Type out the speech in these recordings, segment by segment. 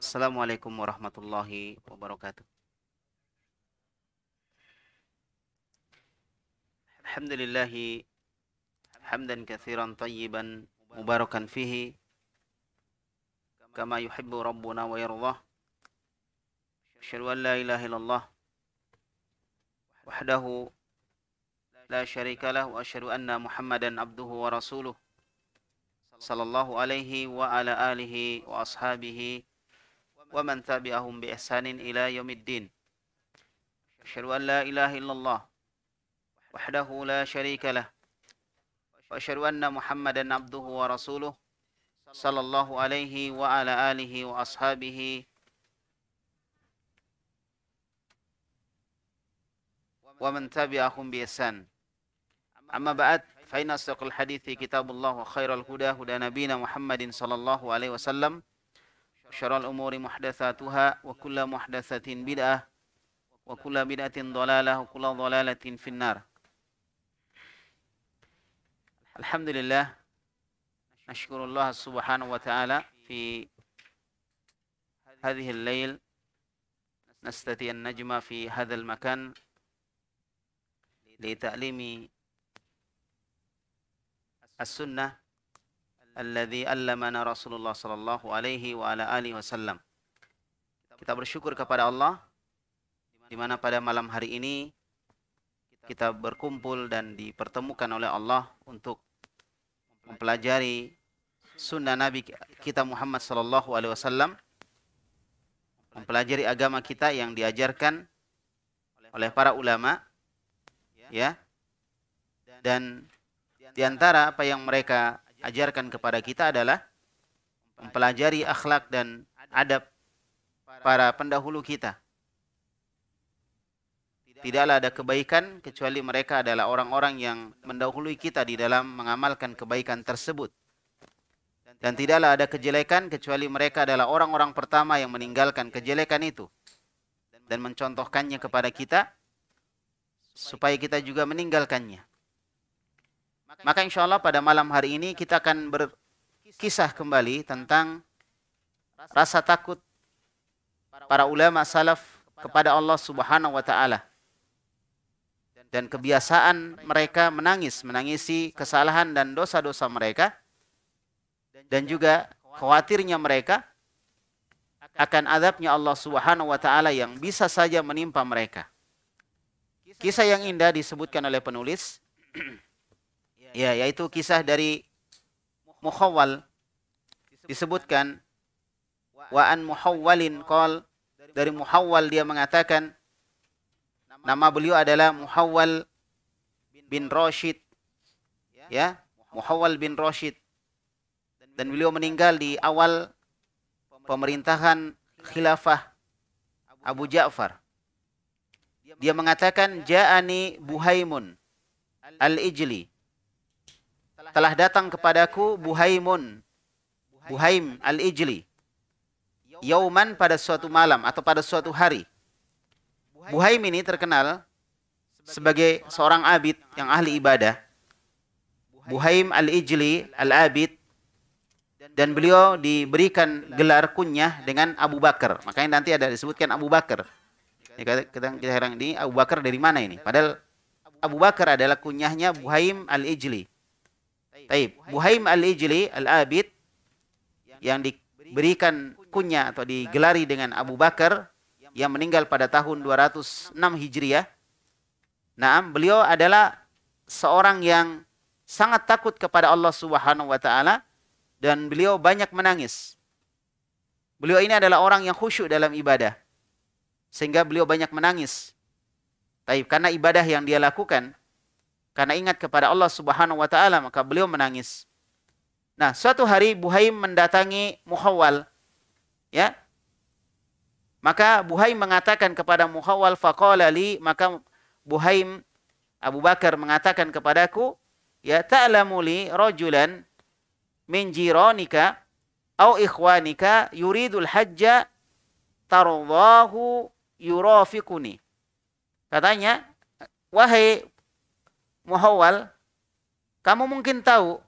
Assalamualaikum warahmatullahi wabarakatuh. الحمد لله حمدا كثيرا طيبا مباركا فيه كما يحب ربنا ويرضاه أشهد أن لا إله إلا الله وحده لا شريك له وأشهد أن محمدا عبده ورسوله صلى الله عليه وعلى آله وأصحابه ومن تبعهم بإحسان إلى يوم الدين أشهد أن لا إله إلا الله وحده لا شريك له وأشهد أن محمدا عبده ورسوله صلى الله عليه وعلى آله وأصحابه ومن تبعهم بإحسان أما بعد فإن أصدق الحديث كتاب الله وخير الهدى هدى نبينا محمد صلى الله عليه وسلم وشر الأمور محدثاتها وكل محدثة بدعة وكل بدعة ضلالة وكل ضلالة في النار الحمد لله نشكر الله سبحانه وتعالى في هذه الليل نستطيع النجمة في هذا المكان لتعليم السنة alladhi allamana Rasulullah sallallahu alaihi wa ala alihi wasallam. Kita bersyukur kepada Allah di mana pada malam hari ini kita berkumpul dan dipertemukan oleh Allah untuk mempelajari sunnah Nabi kita Muhammad sallallahu alaihi wasallam mempelajari agama kita yang diajarkan oleh para ulama ya dan di antara apa yang mereka ajarkan kepada kita adalah mempelajari akhlak dan adab para pendahulu kita. Tidaklah ada kebaikan kecuali mereka adalah orang-orang yang mendahului kita di dalam mengamalkan kebaikan tersebut. Dan tidaklah ada kejelekan kecuali mereka adalah orang-orang pertama yang meninggalkan kejelekan itu dan mencontohkannya kepada kita supaya kita juga meninggalkannya. Maka insya Allah pada malam hari ini kita akan berkisah kembali tentang rasa takut para ulama salaf kepada Allah Subhanahu wa taala dan kebiasaan mereka menangis menangisi kesalahan dan dosa-dosa mereka dan juga khawatirnya mereka akan adabnya Allah Subhanahu wa taala yang bisa saja menimpa mereka. Kisah yang indah disebutkan oleh penulis Ya, yaitu kisah dari Muhawwal disebutkan wa an Muhawwalin qol dari Muhawwal dia mengatakan nama beliau adalah Muhawwal bin Rashid ya Muhawwal bin Rashid dan beliau meninggal di awal pemerintahan khilafah Abu Ja'far dia mengatakan ja'ani Buhaimun al-Ijli telah datang kepadaku Buhaimun Buhaim al-Ijli Yauman pada suatu malam atau pada suatu hari Buhaim ini terkenal sebagai seorang abid yang ahli ibadah Buhaim al-Ijli al-Abid dan beliau diberikan gelar kunyah dengan Abu Bakar makanya nanti ada disebutkan Abu Bakar ya, kita, kita heran ini Abu Bakar dari mana ini padahal Abu Bakar adalah kunyahnya Buhaim al-Ijli Taib. Buhaim al-Ijli al-Abid yang diberikan kunya atau digelari dengan Abu Bakar yang meninggal pada tahun 206 Hijriah. Nah, beliau adalah seorang yang sangat takut kepada Allah Subhanahu wa taala dan beliau banyak menangis. Beliau ini adalah orang yang khusyuk dalam ibadah. Sehingga beliau banyak menangis. Taib karena ibadah yang dia lakukan karena ingat kepada Allah Subhanahu wa taala maka beliau menangis. Nah, suatu hari Buhaim mendatangi Muhawwal Ya. Maka Buhaim mengatakan kepada Muhawwal faqala li maka Buhaim Abu Bakar mengatakan kepadaku, ya ta'lamu li rajulan min jiranika au ikhwanika yuridul hajja tarwahu yurafiquni. Katanya, wahai muhawal, kamu mungkin tahu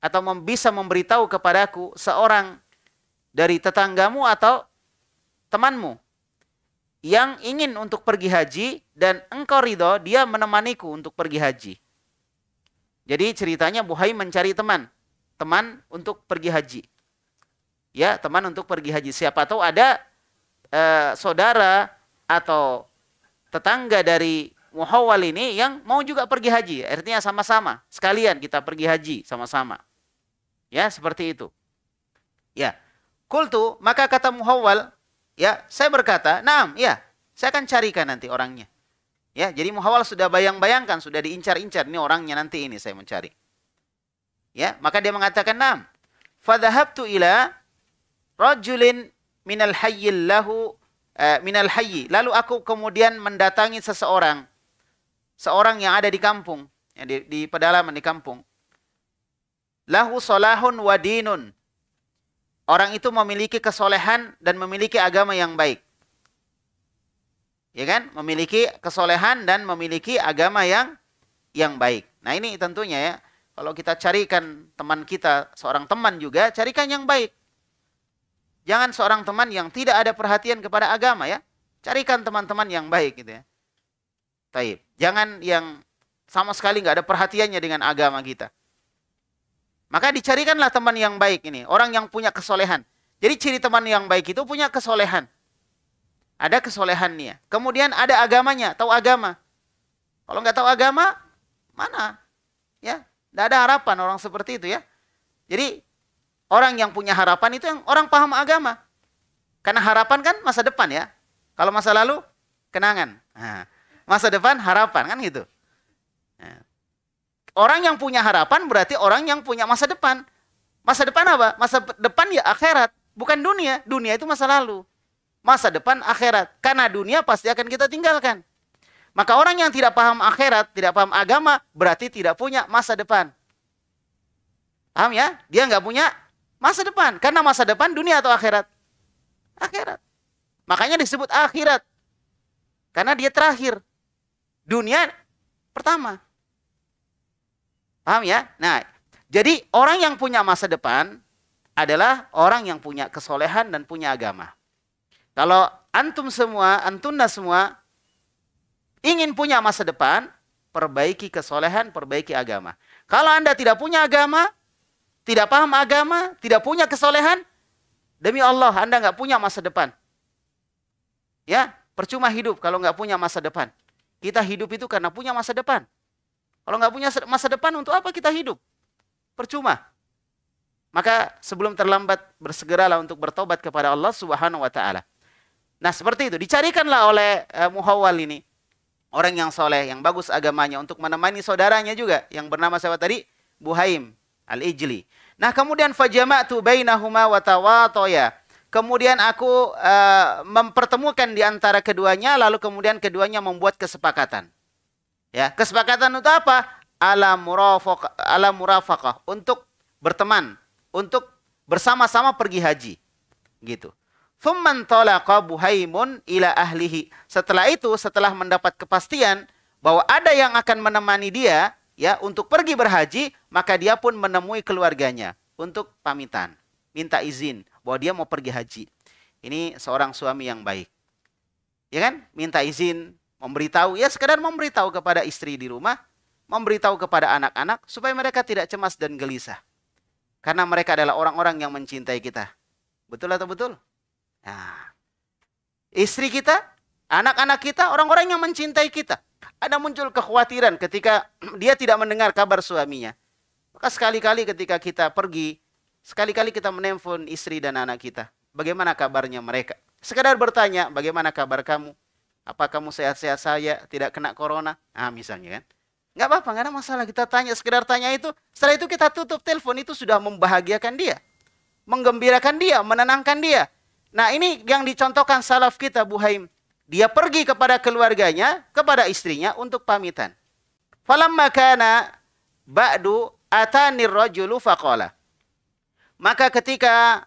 atau bisa memberitahu kepadaku seorang dari tetanggamu atau temanmu yang ingin untuk pergi haji dan engkau ridho dia menemaniku untuk pergi haji. Jadi ceritanya Buhai mencari teman, teman untuk pergi haji. Ya, teman untuk pergi haji. Siapa tahu ada eh, saudara atau tetangga dari muhawal ini yang mau juga pergi haji. Artinya sama-sama, sekalian kita pergi haji sama-sama. Ya, seperti itu. Ya. Kultu, maka kata muhawal, ya, saya berkata, "Naam, ya, saya akan carikan nanti orangnya." Ya, jadi muhawal sudah bayang-bayangkan, sudah diincar-incar ini orangnya nanti ini saya mencari. Ya, maka dia mengatakan, "Naam." Fadhahabtu ila rajulin minal hayyil lahu eh, minal hayyi. Lalu aku kemudian mendatangi seseorang seorang yang ada di kampung, ya, di, di pedalaman di kampung. Lahu solahun wadinun. Orang itu memiliki kesolehan dan memiliki agama yang baik. Ya kan? Memiliki kesolehan dan memiliki agama yang yang baik. Nah ini tentunya ya, kalau kita carikan teman kita, seorang teman juga, carikan yang baik. Jangan seorang teman yang tidak ada perhatian kepada agama ya. Carikan teman-teman yang baik gitu ya. Taib. Jangan yang sama sekali nggak ada perhatiannya dengan agama kita. Maka dicarikanlah teman yang baik ini, orang yang punya kesolehan. Jadi ciri teman yang baik itu punya kesolehan. Ada kesolehannya. Kemudian ada agamanya, tahu agama. Kalau nggak tahu agama, mana? Ya, nggak ada harapan orang seperti itu ya. Jadi orang yang punya harapan itu yang orang paham agama. Karena harapan kan masa depan ya. Kalau masa lalu, kenangan. Nah, masa depan harapan kan gitu. Ya. Orang yang punya harapan berarti orang yang punya masa depan. Masa depan apa? Masa depan ya akhirat, bukan dunia. Dunia itu masa lalu. Masa depan akhirat. Karena dunia pasti akan kita tinggalkan. Maka orang yang tidak paham akhirat, tidak paham agama, berarti tidak punya masa depan. Paham ya? Dia nggak punya masa depan. Karena masa depan dunia atau akhirat? Akhirat. Makanya disebut akhirat. Karena dia terakhir dunia pertama. Paham ya? Nah, jadi orang yang punya masa depan adalah orang yang punya kesolehan dan punya agama. Kalau antum semua, antuna semua ingin punya masa depan, perbaiki kesolehan, perbaiki agama. Kalau Anda tidak punya agama, tidak paham agama, tidak punya kesolehan, demi Allah Anda nggak punya masa depan. Ya, percuma hidup kalau nggak punya masa depan. Kita hidup itu karena punya masa depan. Kalau nggak punya masa depan, untuk apa kita hidup? Percuma. Maka sebelum terlambat, bersegeralah untuk bertobat kepada Allah Subhanahu wa Ta'ala. Nah, seperti itu dicarikanlah oleh uh, eh, muhawal ini orang yang soleh, yang bagus agamanya untuk menemani saudaranya juga yang bernama siapa tadi? Bu Buhaim al-Ijli. Nah, kemudian fajama'tu bainahuma wa tawatoya kemudian aku uh, mempertemukan di antara keduanya lalu kemudian keduanya membuat kesepakatan. Ya, kesepakatan itu apa? Ala ala untuk berteman, untuk bersama-sama pergi haji. Gitu. Thumman talaqa Buhaimun ila ahlihi. Setelah itu, setelah mendapat kepastian bahwa ada yang akan menemani dia ya untuk pergi berhaji, maka dia pun menemui keluarganya untuk pamitan, minta izin bahwa dia mau pergi haji. Ini seorang suami yang baik. Ya kan? Minta izin, memberitahu, ya sekedar memberitahu kepada istri di rumah, memberitahu kepada anak-anak supaya mereka tidak cemas dan gelisah. Karena mereka adalah orang-orang yang mencintai kita. Betul atau betul? Nah, istri kita, anak-anak kita, orang-orang yang mencintai kita. Ada muncul kekhawatiran ketika dia tidak mendengar kabar suaminya. Maka sekali-kali ketika kita pergi, Sekali-kali kita menelpon istri dan anak kita. Bagaimana kabarnya mereka? sekadar bertanya, bagaimana kabar kamu? Apa kamu sehat-sehat saya? Tidak kena corona? Ah, misalnya kan. Nggak apa-apa, nggak ada masalah. Kita tanya, sekedar tanya itu. Setelah itu kita tutup telepon, itu sudah membahagiakan dia. Menggembirakan dia, menenangkan dia. Nah ini yang dicontohkan salaf kita, Bu Haim. Dia pergi kepada keluarganya, kepada istrinya untuk pamitan. Falamma kana ba'du atani rajulu faqala. Maka ketika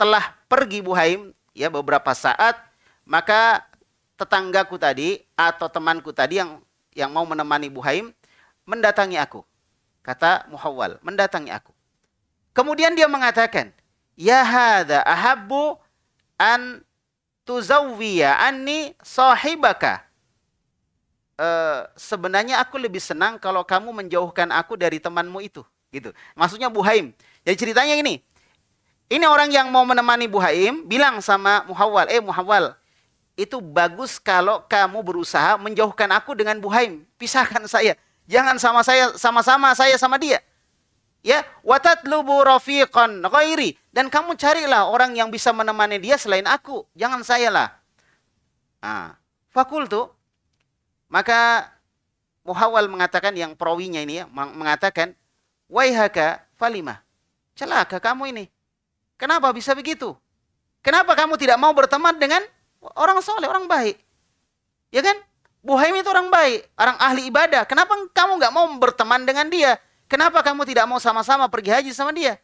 telah pergi Buhaim ya beberapa saat, maka tetanggaku tadi atau temanku tadi yang yang mau menemani Buhaim mendatangi aku. Kata Muhawwal, mendatangi aku. Kemudian dia mengatakan, "Ya hadza ahabbu an tuzawwiya anni sahibaka." E, sebenarnya aku lebih senang kalau kamu menjauhkan aku dari temanmu itu, gitu. Maksudnya Buhaim, jadi ya, ceritanya ini, Ini orang yang mau menemani Bu Haim bilang sama Muhawal, "Eh Muhawal, itu bagus kalau kamu berusaha menjauhkan aku dengan Bu Haim. Pisahkan saya. Jangan sama saya sama-sama saya sama dia." Ya, watat lubu rafiqan ghairi dan kamu carilah orang yang bisa menemani dia selain aku. Jangan saya lah. Ah, fakul tuh. maka Muhawal mengatakan yang perawinya ini ya, mengatakan waihaka falimah celaka kamu ini. Kenapa bisa begitu? Kenapa kamu tidak mau berteman dengan orang soleh, orang baik? Ya kan? Buhaim itu orang baik, orang ahli ibadah. Kenapa kamu nggak mau berteman dengan dia? Kenapa kamu tidak mau sama-sama pergi haji sama dia?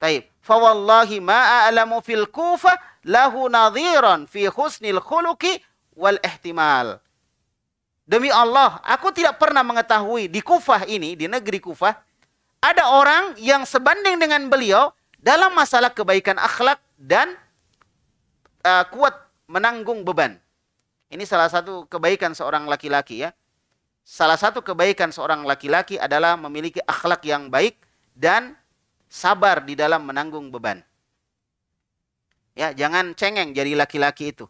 Taib. Fawallahi ma'alamu fil kufa lahu nadhiran fi husnil khuluki wal ihtimal. Demi Allah, aku tidak pernah mengetahui di Kufah ini, di negeri Kufah, ada orang yang sebanding dengan beliau dalam masalah kebaikan akhlak dan uh, kuat menanggung beban. Ini salah satu kebaikan seorang laki-laki ya. Salah satu kebaikan seorang laki-laki adalah memiliki akhlak yang baik dan sabar di dalam menanggung beban. Ya, jangan cengeng jadi laki-laki itu.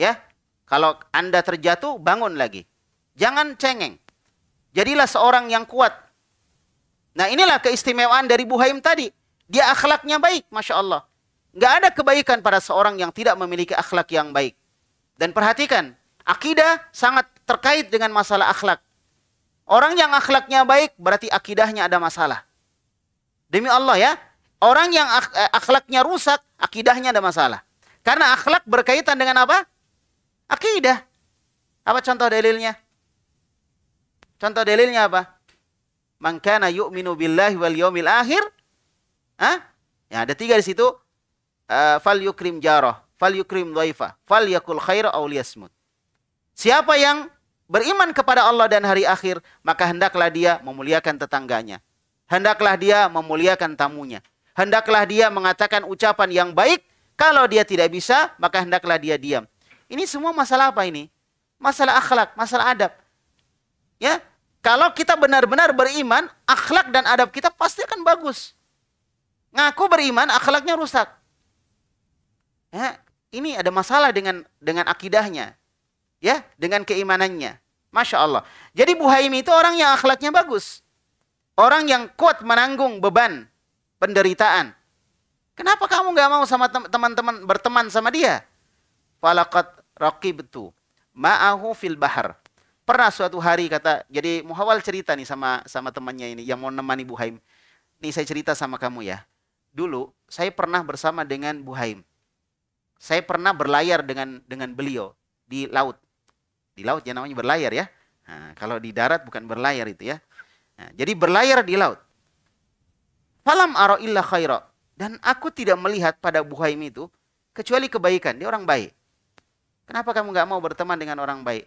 Ya. Kalau Anda terjatuh, bangun lagi. Jangan cengeng. Jadilah seorang yang kuat Nah inilah keistimewaan dari Buhaim tadi. Dia akhlaknya baik, Masya Allah. Nggak ada kebaikan pada seorang yang tidak memiliki akhlak yang baik. Dan perhatikan, akidah sangat terkait dengan masalah akhlak. Orang yang akhlaknya baik berarti akidahnya ada masalah. Demi Allah ya, orang yang eh, akhlaknya rusak, akidahnya ada masalah. Karena akhlak berkaitan dengan apa? Akidah. Apa contoh dalilnya? Contoh dalilnya apa? man kana yu'minu billahi wal yawmil akhir. Hah? Ya, ada tiga di situ. Eh, fal yukrim jarah, fal yukrim dhaifa, fal yakul khaira aw liyasmut. Siapa yang beriman kepada Allah dan hari akhir, maka hendaklah dia memuliakan tetangganya. Hendaklah dia memuliakan tamunya. Hendaklah dia mengatakan ucapan yang baik. Kalau dia tidak bisa, maka hendaklah dia diam. Ini semua masalah apa ini? Masalah akhlak, masalah adab. Ya, kalau kita benar-benar beriman, akhlak dan adab kita pasti akan bagus. Ngaku beriman, akhlaknya rusak. Ya, ini ada masalah dengan dengan akidahnya. Ya, dengan keimanannya. Masya Allah. Jadi Buhaimi itu orang yang akhlaknya bagus. Orang yang kuat menanggung beban, penderitaan. Kenapa kamu nggak mau sama teman-teman berteman sama dia? Falakat betul. ma'ahu fil bahar. Pernah suatu hari kata, jadi Muhawal cerita nih sama sama temannya ini yang mau nemani Bu Haim. Nih saya cerita sama kamu ya. Dulu saya pernah bersama dengan Bu Haim. Saya pernah berlayar dengan dengan beliau di laut. Di laut ya namanya berlayar ya. Nah, kalau di darat bukan berlayar itu ya. Nah, jadi berlayar di laut. Falam aro illa khaira. Dan aku tidak melihat pada Bu Haim itu kecuali kebaikan. Dia orang baik. Kenapa kamu nggak mau berteman dengan orang baik?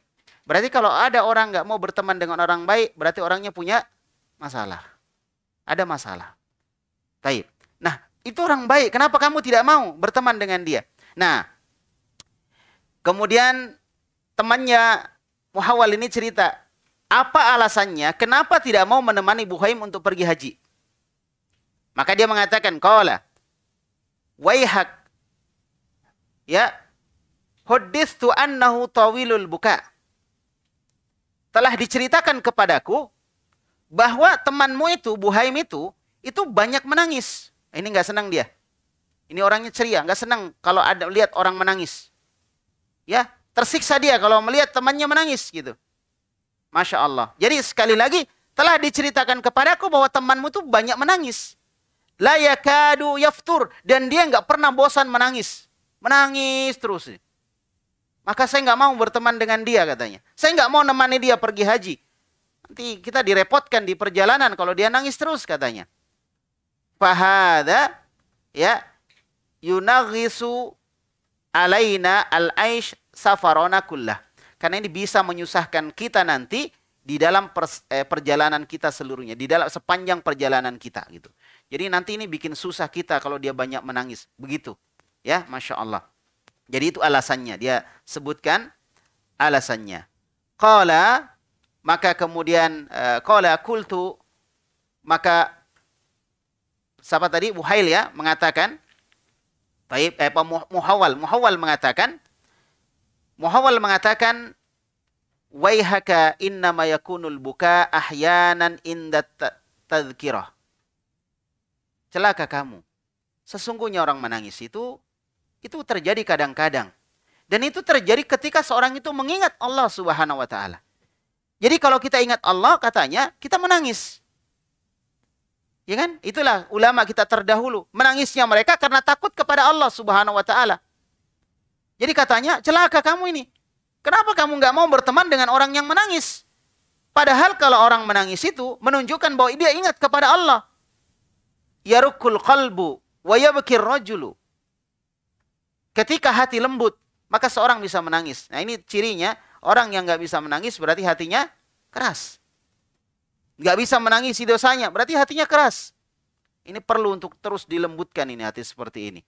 Berarti kalau ada orang nggak mau berteman dengan orang baik, berarti orangnya punya masalah. Ada masalah. Taib. Nah, itu orang baik. Kenapa kamu tidak mau berteman dengan dia? Nah, kemudian temannya Muhawal ini cerita, apa alasannya kenapa tidak mau menemani Buhaim untuk pergi haji? Maka dia mengatakan, "Qala waihak ya hudithu annahu tawilul buka." telah diceritakan kepadaku bahwa temanmu itu, Buhaim itu, itu banyak menangis. Ini nggak senang dia. Ini orangnya ceria, nggak senang kalau ada lihat orang menangis. Ya, tersiksa dia kalau melihat temannya menangis gitu. Masya Allah. Jadi sekali lagi telah diceritakan kepadaku bahwa temanmu itu banyak menangis. layakadu yaftur. Dan dia nggak pernah bosan menangis. Menangis terus. Maka saya nggak mau berteman dengan dia katanya. Saya nggak mau nemani dia pergi haji. Nanti kita direpotkan di perjalanan kalau dia nangis terus katanya. Fahada ya yunagisu alaina al-aish safarona kullah. Karena ini bisa menyusahkan kita nanti di dalam eh, perjalanan kita seluruhnya, di dalam sepanjang perjalanan kita gitu. Jadi nanti ini bikin susah kita kalau dia banyak menangis, begitu. Ya, masya Allah. Jadi itu alasannya. Dia sebutkan alasannya. Qala maka kemudian kala e, qala kultu maka siapa tadi Muhail ya mengatakan Taib eh Muhawal Muhawal mengatakan Muhawal mengatakan waihaka innama yakunul buka ahyanan inda tadhkirah. Celaka kamu. Sesungguhnya orang menangis itu itu terjadi kadang-kadang. Dan itu terjadi ketika seorang itu mengingat Allah Subhanahu wa taala. Jadi kalau kita ingat Allah katanya, kita menangis. Ya kan? Itulah ulama kita terdahulu. Menangisnya mereka karena takut kepada Allah Subhanahu wa taala. Jadi katanya, celaka kamu ini. Kenapa kamu nggak mau berteman dengan orang yang menangis? Padahal kalau orang menangis itu menunjukkan bahwa dia ingat kepada Allah. Yarukul qalbu wa yabkir rajulu Ketika hati lembut, maka seorang bisa menangis. Nah ini cirinya, orang yang nggak bisa menangis berarti hatinya keras. Nggak bisa menangisi dosanya, berarti hatinya keras. Ini perlu untuk terus dilembutkan ini hati seperti ini.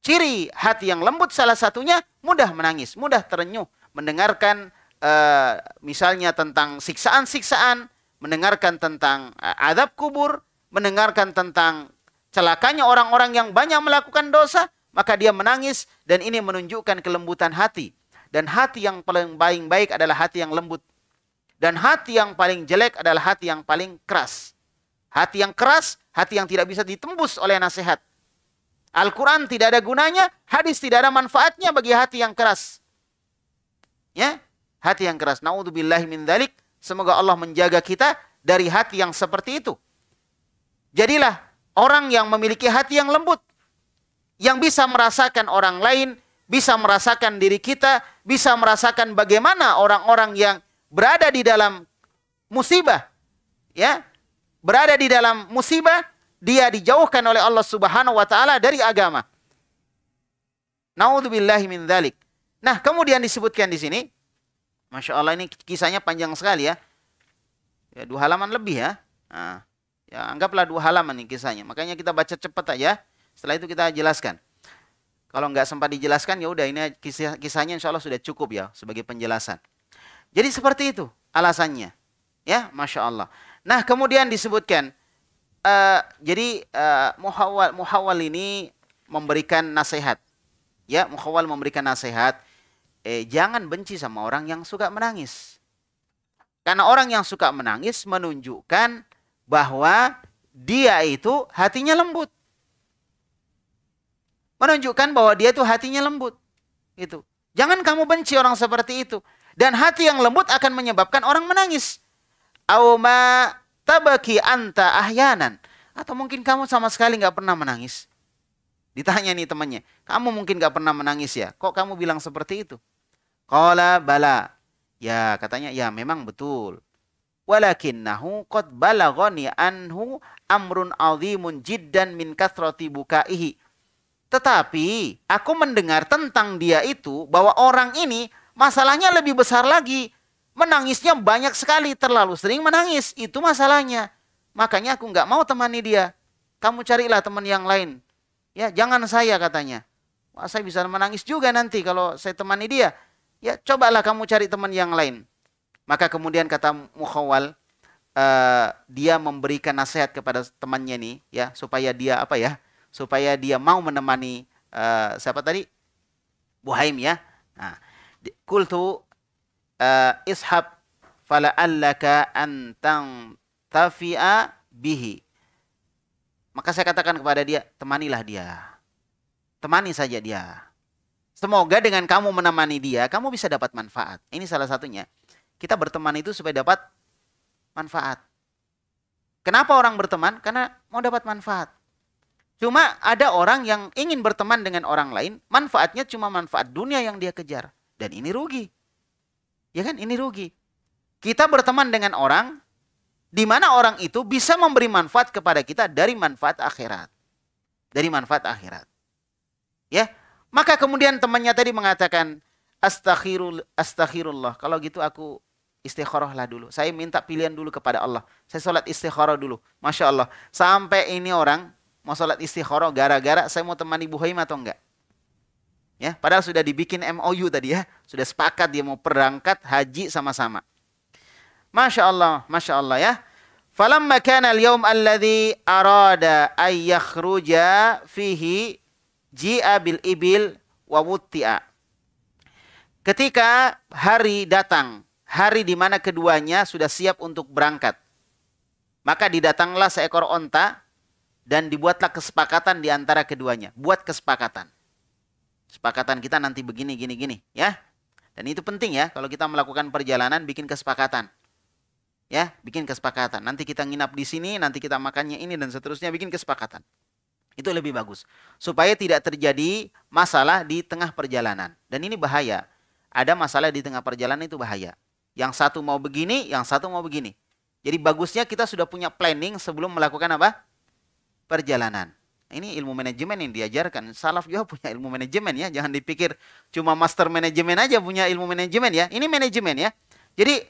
Ciri hati yang lembut salah satunya mudah menangis, mudah terenyuh, mendengarkan uh, misalnya tentang siksaan-siksaan, mendengarkan tentang uh, adab kubur, mendengarkan tentang celakanya orang-orang yang banyak melakukan dosa, maka dia menangis dan ini menunjukkan kelembutan hati. Dan hati yang paling baik-baik adalah hati yang lembut. Dan hati yang paling jelek adalah hati yang paling keras. Hati yang keras, hati yang tidak bisa ditembus oleh nasihat. Al-Quran tidak ada gunanya, hadis tidak ada manfaatnya bagi hati yang keras. Ya, hati yang keras. min dalik Semoga Allah menjaga kita dari hati yang seperti itu. Jadilah orang yang memiliki hati yang lembut yang bisa merasakan orang lain, bisa merasakan diri kita, bisa merasakan bagaimana orang-orang yang berada di dalam musibah, ya, berada di dalam musibah, dia dijauhkan oleh Allah Subhanahu wa taala dari agama. Nauzubillahi Nah, kemudian disebutkan di sini, Masya Allah ini kisahnya panjang sekali ya. Ya, dua halaman lebih ya. Nah, ya anggaplah dua halaman ini kisahnya. Makanya kita baca cepat aja. Setelah itu kita jelaskan. Kalau nggak sempat dijelaskan ya udah ini kisah kisahnya insya Allah sudah cukup ya sebagai penjelasan. Jadi seperti itu alasannya. Ya, masya Allah. Nah kemudian disebutkan uh, jadi uh, eh, muhawal muhawal ini memberikan nasihat. Ya, muhawal memberikan nasihat. Eh, jangan benci sama orang yang suka menangis. Karena orang yang suka menangis menunjukkan bahwa dia itu hatinya lembut menunjukkan bahwa dia itu hatinya lembut. Gitu. Jangan kamu benci orang seperti itu. Dan hati yang lembut akan menyebabkan orang menangis. Auma tabaki anta ahyanan. Atau mungkin kamu sama sekali nggak pernah menangis. Ditanya nih temannya, kamu mungkin nggak pernah menangis ya? Kok kamu bilang seperti itu? Qala bala. Ya, katanya ya memang betul. Walakin Walakinnahu qad balagoni anhu amrun munjid dan min kathrati bukaihi tetapi aku mendengar tentang dia itu bahwa orang ini masalahnya lebih besar lagi. Menangisnya banyak sekali, terlalu sering menangis. Itu masalahnya. Makanya aku nggak mau temani dia. Kamu carilah teman yang lain. Ya, jangan saya katanya. Wah, saya bisa menangis juga nanti kalau saya temani dia. Ya, cobalah kamu cari teman yang lain. Maka kemudian kata Mukhawal, uh, eh, dia memberikan nasihat kepada temannya nih, ya, supaya dia apa ya, supaya dia mau menemani uh, siapa tadi? Buhaim ya. Nah, kultu uh, eh, ishab fala allaka antang tafi'a bihi. Maka saya katakan kepada dia, temanilah dia. Temani saja dia. Semoga dengan kamu menemani dia, kamu bisa dapat manfaat. Ini salah satunya. Kita berteman itu supaya dapat manfaat. Kenapa orang berteman? Karena mau dapat manfaat. Cuma ada orang yang ingin berteman dengan orang lain, manfaatnya cuma manfaat dunia yang dia kejar. Dan ini rugi. Ya kan, ini rugi. Kita berteman dengan orang, di mana orang itu bisa memberi manfaat kepada kita dari manfaat akhirat. Dari manfaat akhirat. Ya, maka kemudian temannya tadi mengatakan, astaghirul astaghfirullah. Kalau gitu aku istikharahlah dulu. Saya minta pilihan dulu kepada Allah. Saya sholat istikharah dulu. Masya Allah. Sampai ini orang mau sholat istikharah gara-gara saya mau temani Bu Haim atau enggak. Ya, padahal sudah dibikin MOU tadi ya, sudah sepakat dia mau berangkat haji sama-sama. Masya Allah, Masya Allah ya. Falamma kana al-yawm alladhi arada ay yakhruja fihi ji'a bil ibil wa wutti'a. Ketika hari datang, hari di mana keduanya sudah siap untuk berangkat. Maka didatanglah seekor onta dan dibuatlah kesepakatan di antara keduanya. Buat kesepakatan. Sepakatan kita nanti begini, gini, gini, ya. Dan itu penting ya, kalau kita melakukan perjalanan bikin kesepakatan. Ya, bikin kesepakatan. Nanti kita nginap di sini, nanti kita makannya ini dan seterusnya bikin kesepakatan. Itu lebih bagus. Supaya tidak terjadi masalah di tengah perjalanan. Dan ini bahaya. Ada masalah di tengah perjalanan itu bahaya. Yang satu mau begini, yang satu mau begini. Jadi bagusnya kita sudah punya planning sebelum melakukan apa? perjalanan. Ini ilmu manajemen yang diajarkan. Salaf juga punya ilmu manajemen ya. Jangan dipikir cuma master manajemen aja punya ilmu manajemen ya. Ini manajemen ya. Jadi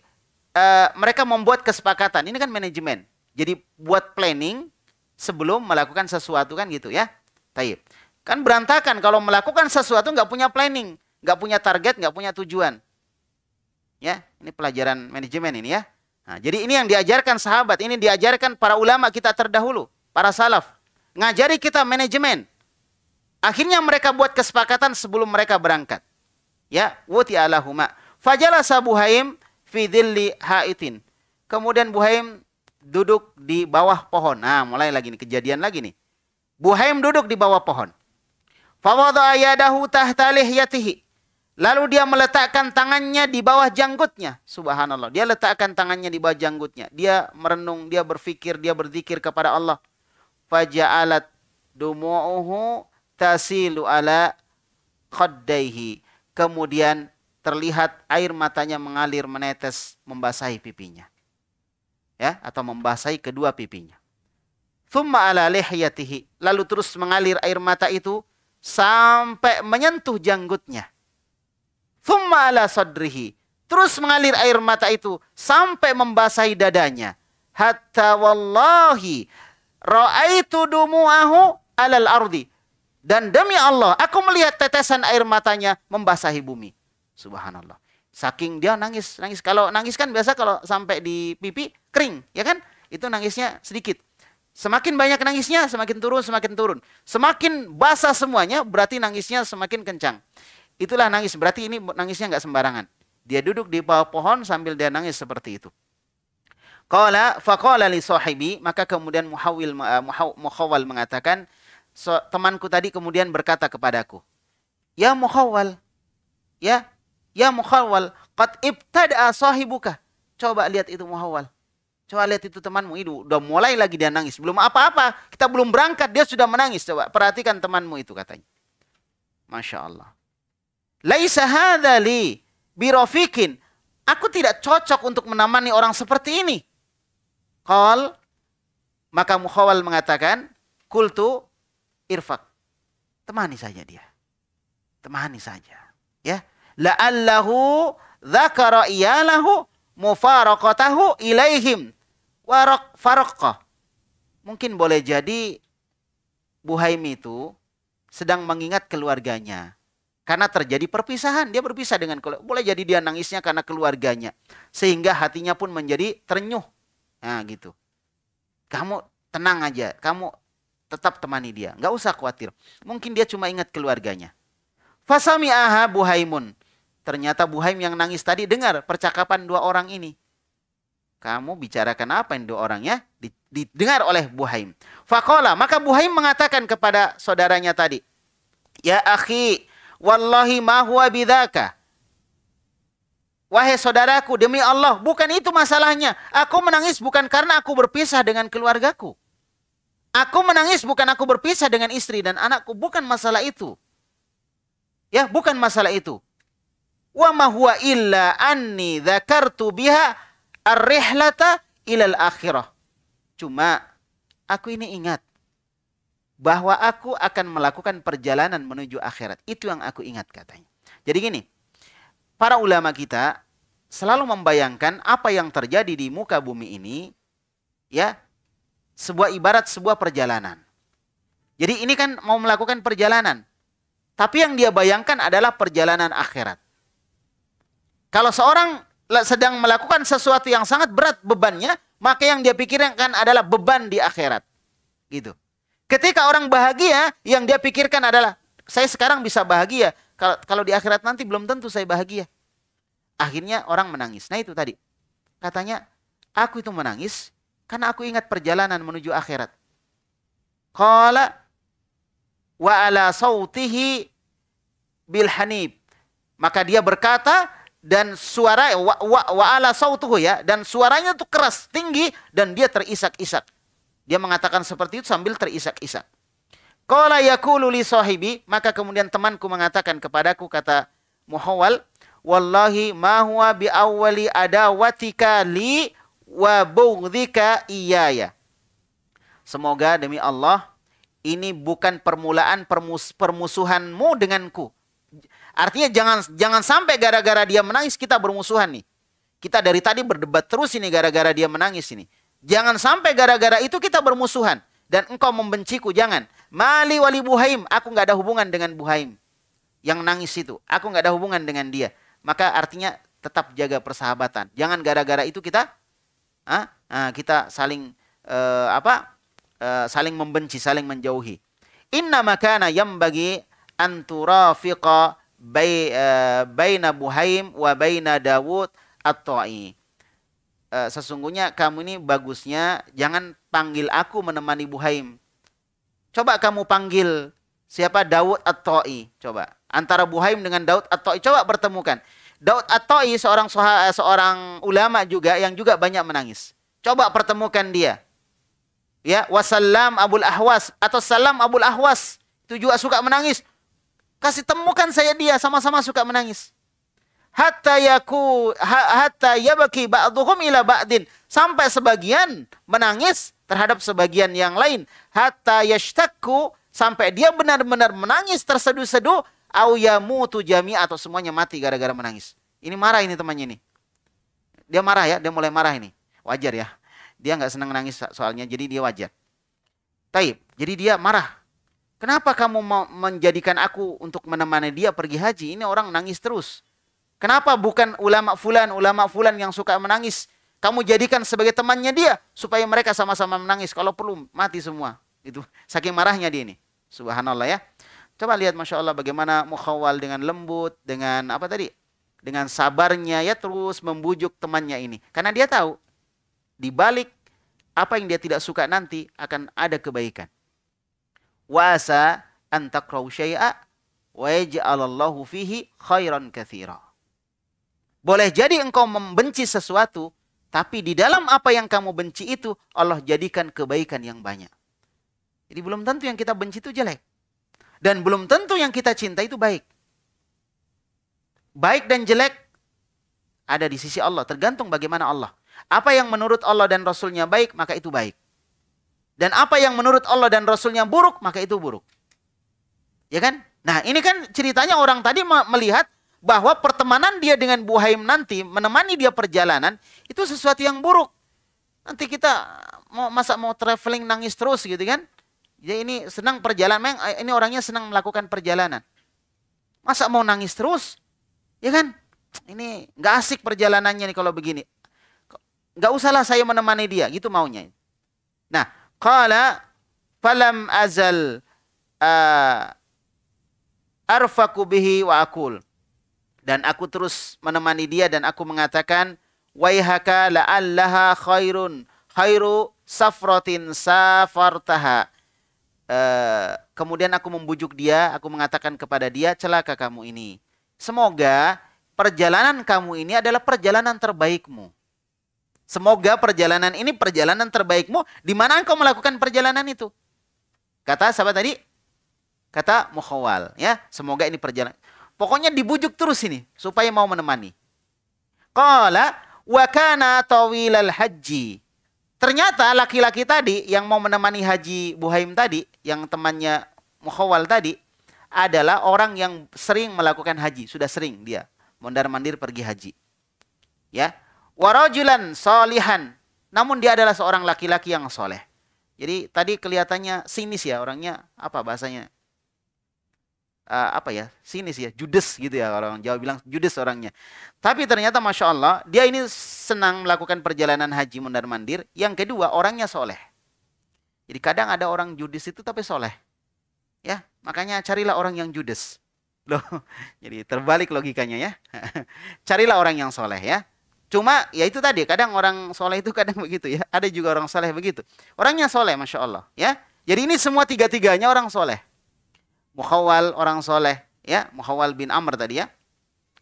uh, mereka membuat kesepakatan. Ini kan manajemen. Jadi buat planning sebelum melakukan sesuatu kan gitu ya. Taib. Kan berantakan kalau melakukan sesuatu nggak punya planning, nggak punya target, nggak punya tujuan. Ya, ini pelajaran manajemen ini ya. Nah, jadi ini yang diajarkan sahabat, ini diajarkan para ulama kita terdahulu para salaf, ngajari kita manajemen. Akhirnya mereka buat kesepakatan sebelum mereka berangkat. Ya, wuti alahuma. Fajala Buhaim fi haitin. Kemudian Buhaim duduk di bawah pohon. Nah, mulai lagi nih kejadian lagi nih. Buhaim duduk di bawah pohon. Fawadha yadahu tahta lihyatihi. Lalu dia meletakkan tangannya di bawah janggutnya. Subhanallah. Dia letakkan tangannya di bawah janggutnya. Dia merenung, dia berfikir, dia berzikir kepada Allah faja'alat dumu'uhu tasilu ala khaddaihi. Kemudian terlihat air matanya mengalir menetes membasahi pipinya. Ya, atau membasahi kedua pipinya. Thumma ala lihyatihi. Lalu terus mengalir air mata itu sampai menyentuh janggutnya. Thumma ala sadrihi. Terus mengalir air mata itu sampai membasahi dadanya. Hatta wallahi Ra'aitu dumu'ahu alal ardi. Dan demi Allah, aku melihat tetesan air matanya membasahi bumi. Subhanallah. Saking dia nangis, nangis. Kalau nangis kan biasa kalau sampai di pipi kering, ya kan? Itu nangisnya sedikit. Semakin banyak nangisnya, semakin turun, semakin turun. Semakin basah semuanya, berarti nangisnya semakin kencang. Itulah nangis, berarti ini nangisnya nggak sembarangan. Dia duduk di bawah pohon sambil dia nangis seperti itu. Qala faqala li sahibi, maka kemudian muhawil uh, eh, muhawal mengatakan so, temanku tadi kemudian berkata kepadaku, "Ya muhawal, ya, ya muhawal, qad ibtada sahibuka." Coba lihat itu muhawal. Coba lihat itu temanmu itu udah mulai lagi dia nangis. Belum apa-apa, kita belum berangkat dia sudah menangis. Coba perhatikan temanmu itu katanya. Masya Allah. Laisa hadha li Aku tidak cocok untuk menemani orang seperti ini. Qal maka Mukhawal mengatakan, "Kultu irfak." Temani saja dia. Temani saja, ya. La'allahu dzakara iyalahu mufaraqatahu ilaihim waraq Mungkin boleh jadi Buhaimi itu sedang mengingat keluarganya karena terjadi perpisahan dia berpisah dengan boleh jadi dia nangisnya karena keluarganya sehingga hatinya pun menjadi ternyuh Nah gitu. Kamu tenang aja, kamu tetap temani dia. Nggak usah khawatir. Mungkin dia cuma ingat keluarganya. Fasami aha buhaimun. Ternyata Buhaim yang nangis tadi dengar percakapan dua orang ini. Kamu bicarakan apa yang dua orangnya didengar oleh Buhaim. Fakola, maka Buhaim mengatakan kepada saudaranya tadi. Ya akhi, wallahi ma huwa bidhaka. Wahai saudaraku, demi Allah, bukan itu masalahnya. Aku menangis bukan karena aku berpisah dengan keluargaku. Aku menangis bukan aku berpisah dengan istri dan anakku, bukan masalah itu. Ya, bukan masalah itu. Wa ma huwa illa anni dzakartu biha ar-rihlata ilal akhirah. Cuma aku ini ingat bahwa aku akan melakukan perjalanan menuju akhirat. Itu yang aku ingat katanya. Jadi gini, para ulama kita selalu membayangkan apa yang terjadi di muka bumi ini ya sebuah ibarat sebuah perjalanan. Jadi ini kan mau melakukan perjalanan. Tapi yang dia bayangkan adalah perjalanan akhirat. Kalau seorang sedang melakukan sesuatu yang sangat berat bebannya, maka yang dia pikirkan adalah beban di akhirat. Gitu. Ketika orang bahagia, yang dia pikirkan adalah saya sekarang bisa bahagia, kalau kalau di akhirat nanti belum tentu saya bahagia. Akhirnya orang menangis. Nah itu tadi. Katanya, aku itu menangis karena aku ingat perjalanan menuju akhirat. Qala wa ala sautihi bil hanib. Maka dia berkata dan suara wa, wa, wa ala sautuhu ya dan suaranya tuh keras tinggi dan dia terisak-isak. Dia mengatakan seperti itu sambil terisak-isak. Qala yakulu li sahibi, maka kemudian temanku mengatakan kepadaku kata Muhawal, wallahi ma huwa bi awwali adawatika li wa bughdika iyaya. Semoga demi Allah ini bukan permulaan permus permusuhanmu denganku. Artinya jangan jangan sampai gara-gara dia menangis kita bermusuhan nih. Kita dari tadi berdebat terus ini gara-gara dia menangis ini. Jangan sampai gara-gara itu kita bermusuhan dan engkau membenciku jangan mali wali buhaim aku nggak ada hubungan dengan buhaim yang nangis itu aku nggak ada hubungan dengan dia maka artinya tetap jaga persahabatan jangan gara-gara itu kita ah, ah kita saling uh, apa uh, saling membenci saling menjauhi inna makana yang bagi anturafiqa bay, eh, baina buhaim wa baina dawud at-ta'i Eh, sesungguhnya kamu ini bagusnya jangan panggil aku menemani Buhaim. Coba kamu panggil siapa Daud At-Ta'i, coba. Antara Buhaim dengan Daud At-Ta'i coba pertemukan. Daud At-Ta'i seorang soha, eh, seorang ulama juga yang juga banyak menangis. Coba pertemukan dia. Ya, wasallam Abul Ahwas atau Salam Abul Ahwas tujuh juga suka menangis. Kasih temukan saya dia sama-sama suka menangis hatta yaku hatta yabaki ba'dhum ila ba'din sampai sebagian menangis terhadap sebagian yang lain hatta yashtaku sampai dia benar-benar menangis terseduh-seduh au yamutu jami atau semuanya mati gara-gara menangis ini marah ini temannya ini dia marah ya dia mulai marah ini wajar ya dia nggak senang nangis soalnya jadi dia wajar taib jadi dia marah kenapa kamu mau menjadikan aku untuk menemani dia pergi haji ini orang nangis terus Kenapa bukan ulama fulan, ulama fulan yang suka menangis? Kamu jadikan sebagai temannya dia supaya mereka sama-sama menangis. Kalau perlu mati semua. Itu saking marahnya dia ini. Subhanallah ya. Coba lihat masya Allah bagaimana mukhawal dengan lembut, dengan apa tadi? Dengan sabarnya ya terus membujuk temannya ini. Karena dia tahu di balik apa yang dia tidak suka nanti akan ada kebaikan. Wasa antakrau syai'a wa yaj'alallahu fihi khairan katsira. Boleh jadi engkau membenci sesuatu, tapi di dalam apa yang kamu benci itu Allah jadikan kebaikan yang banyak. Jadi belum tentu yang kita benci itu jelek. Dan belum tentu yang kita cinta itu baik. Baik dan jelek ada di sisi Allah. Tergantung bagaimana Allah. Apa yang menurut Allah dan Rasulnya baik, maka itu baik. Dan apa yang menurut Allah dan Rasulnya buruk, maka itu buruk. Ya kan? Nah ini kan ceritanya orang tadi melihat bahwa pertemanan dia dengan Bu Haim nanti menemani dia perjalanan itu sesuatu yang buruk. Nanti kita mau masa mau traveling nangis terus gitu kan? ya ini senang perjalanan, eh, ini orangnya senang melakukan perjalanan. Masa mau nangis terus? Ya kan? Ini nggak asik perjalanannya nih kalau begini. Nggak usahlah saya menemani dia, gitu maunya. Nah, qala falam azal uh, arfaku bihi wa akul. Dan aku terus menemani dia dan aku mengatakan, Waihaka la'allaha khairun khairu safratin safartaha. e, kemudian aku membujuk dia, aku mengatakan kepada dia, celaka kamu ini. Semoga perjalanan kamu ini adalah perjalanan terbaikmu. Semoga perjalanan ini perjalanan terbaikmu di mana engkau melakukan perjalanan itu. Kata sahabat tadi, kata mukhawal ya, semoga ini perjalanan. Pokoknya dibujuk terus ini supaya mau menemani. Qala wakana kana tawilal haji. Ternyata laki-laki tadi yang mau menemani Haji Buhaim tadi, yang temannya Mukhawal tadi, adalah orang yang sering melakukan haji, sudah sering dia mondar-mandir pergi haji. Ya. Warajulan solihan. Namun dia adalah seorang laki-laki yang soleh. Jadi tadi kelihatannya sinis ya orangnya, apa bahasanya? uh, apa ya sinis ya judes gitu ya orang Jawa bilang judes orangnya tapi ternyata masya Allah dia ini senang melakukan perjalanan haji mundar mandir yang kedua orangnya soleh jadi kadang ada orang judes itu tapi soleh ya makanya carilah orang yang judes loh jadi terbalik logikanya ya carilah orang yang soleh ya cuma ya itu tadi kadang orang soleh itu kadang begitu ya ada juga orang soleh begitu orangnya soleh masya Allah ya jadi ini semua tiga tiganya orang soleh Muhawal orang soleh, ya, Muhawal bin Amr tadi ya,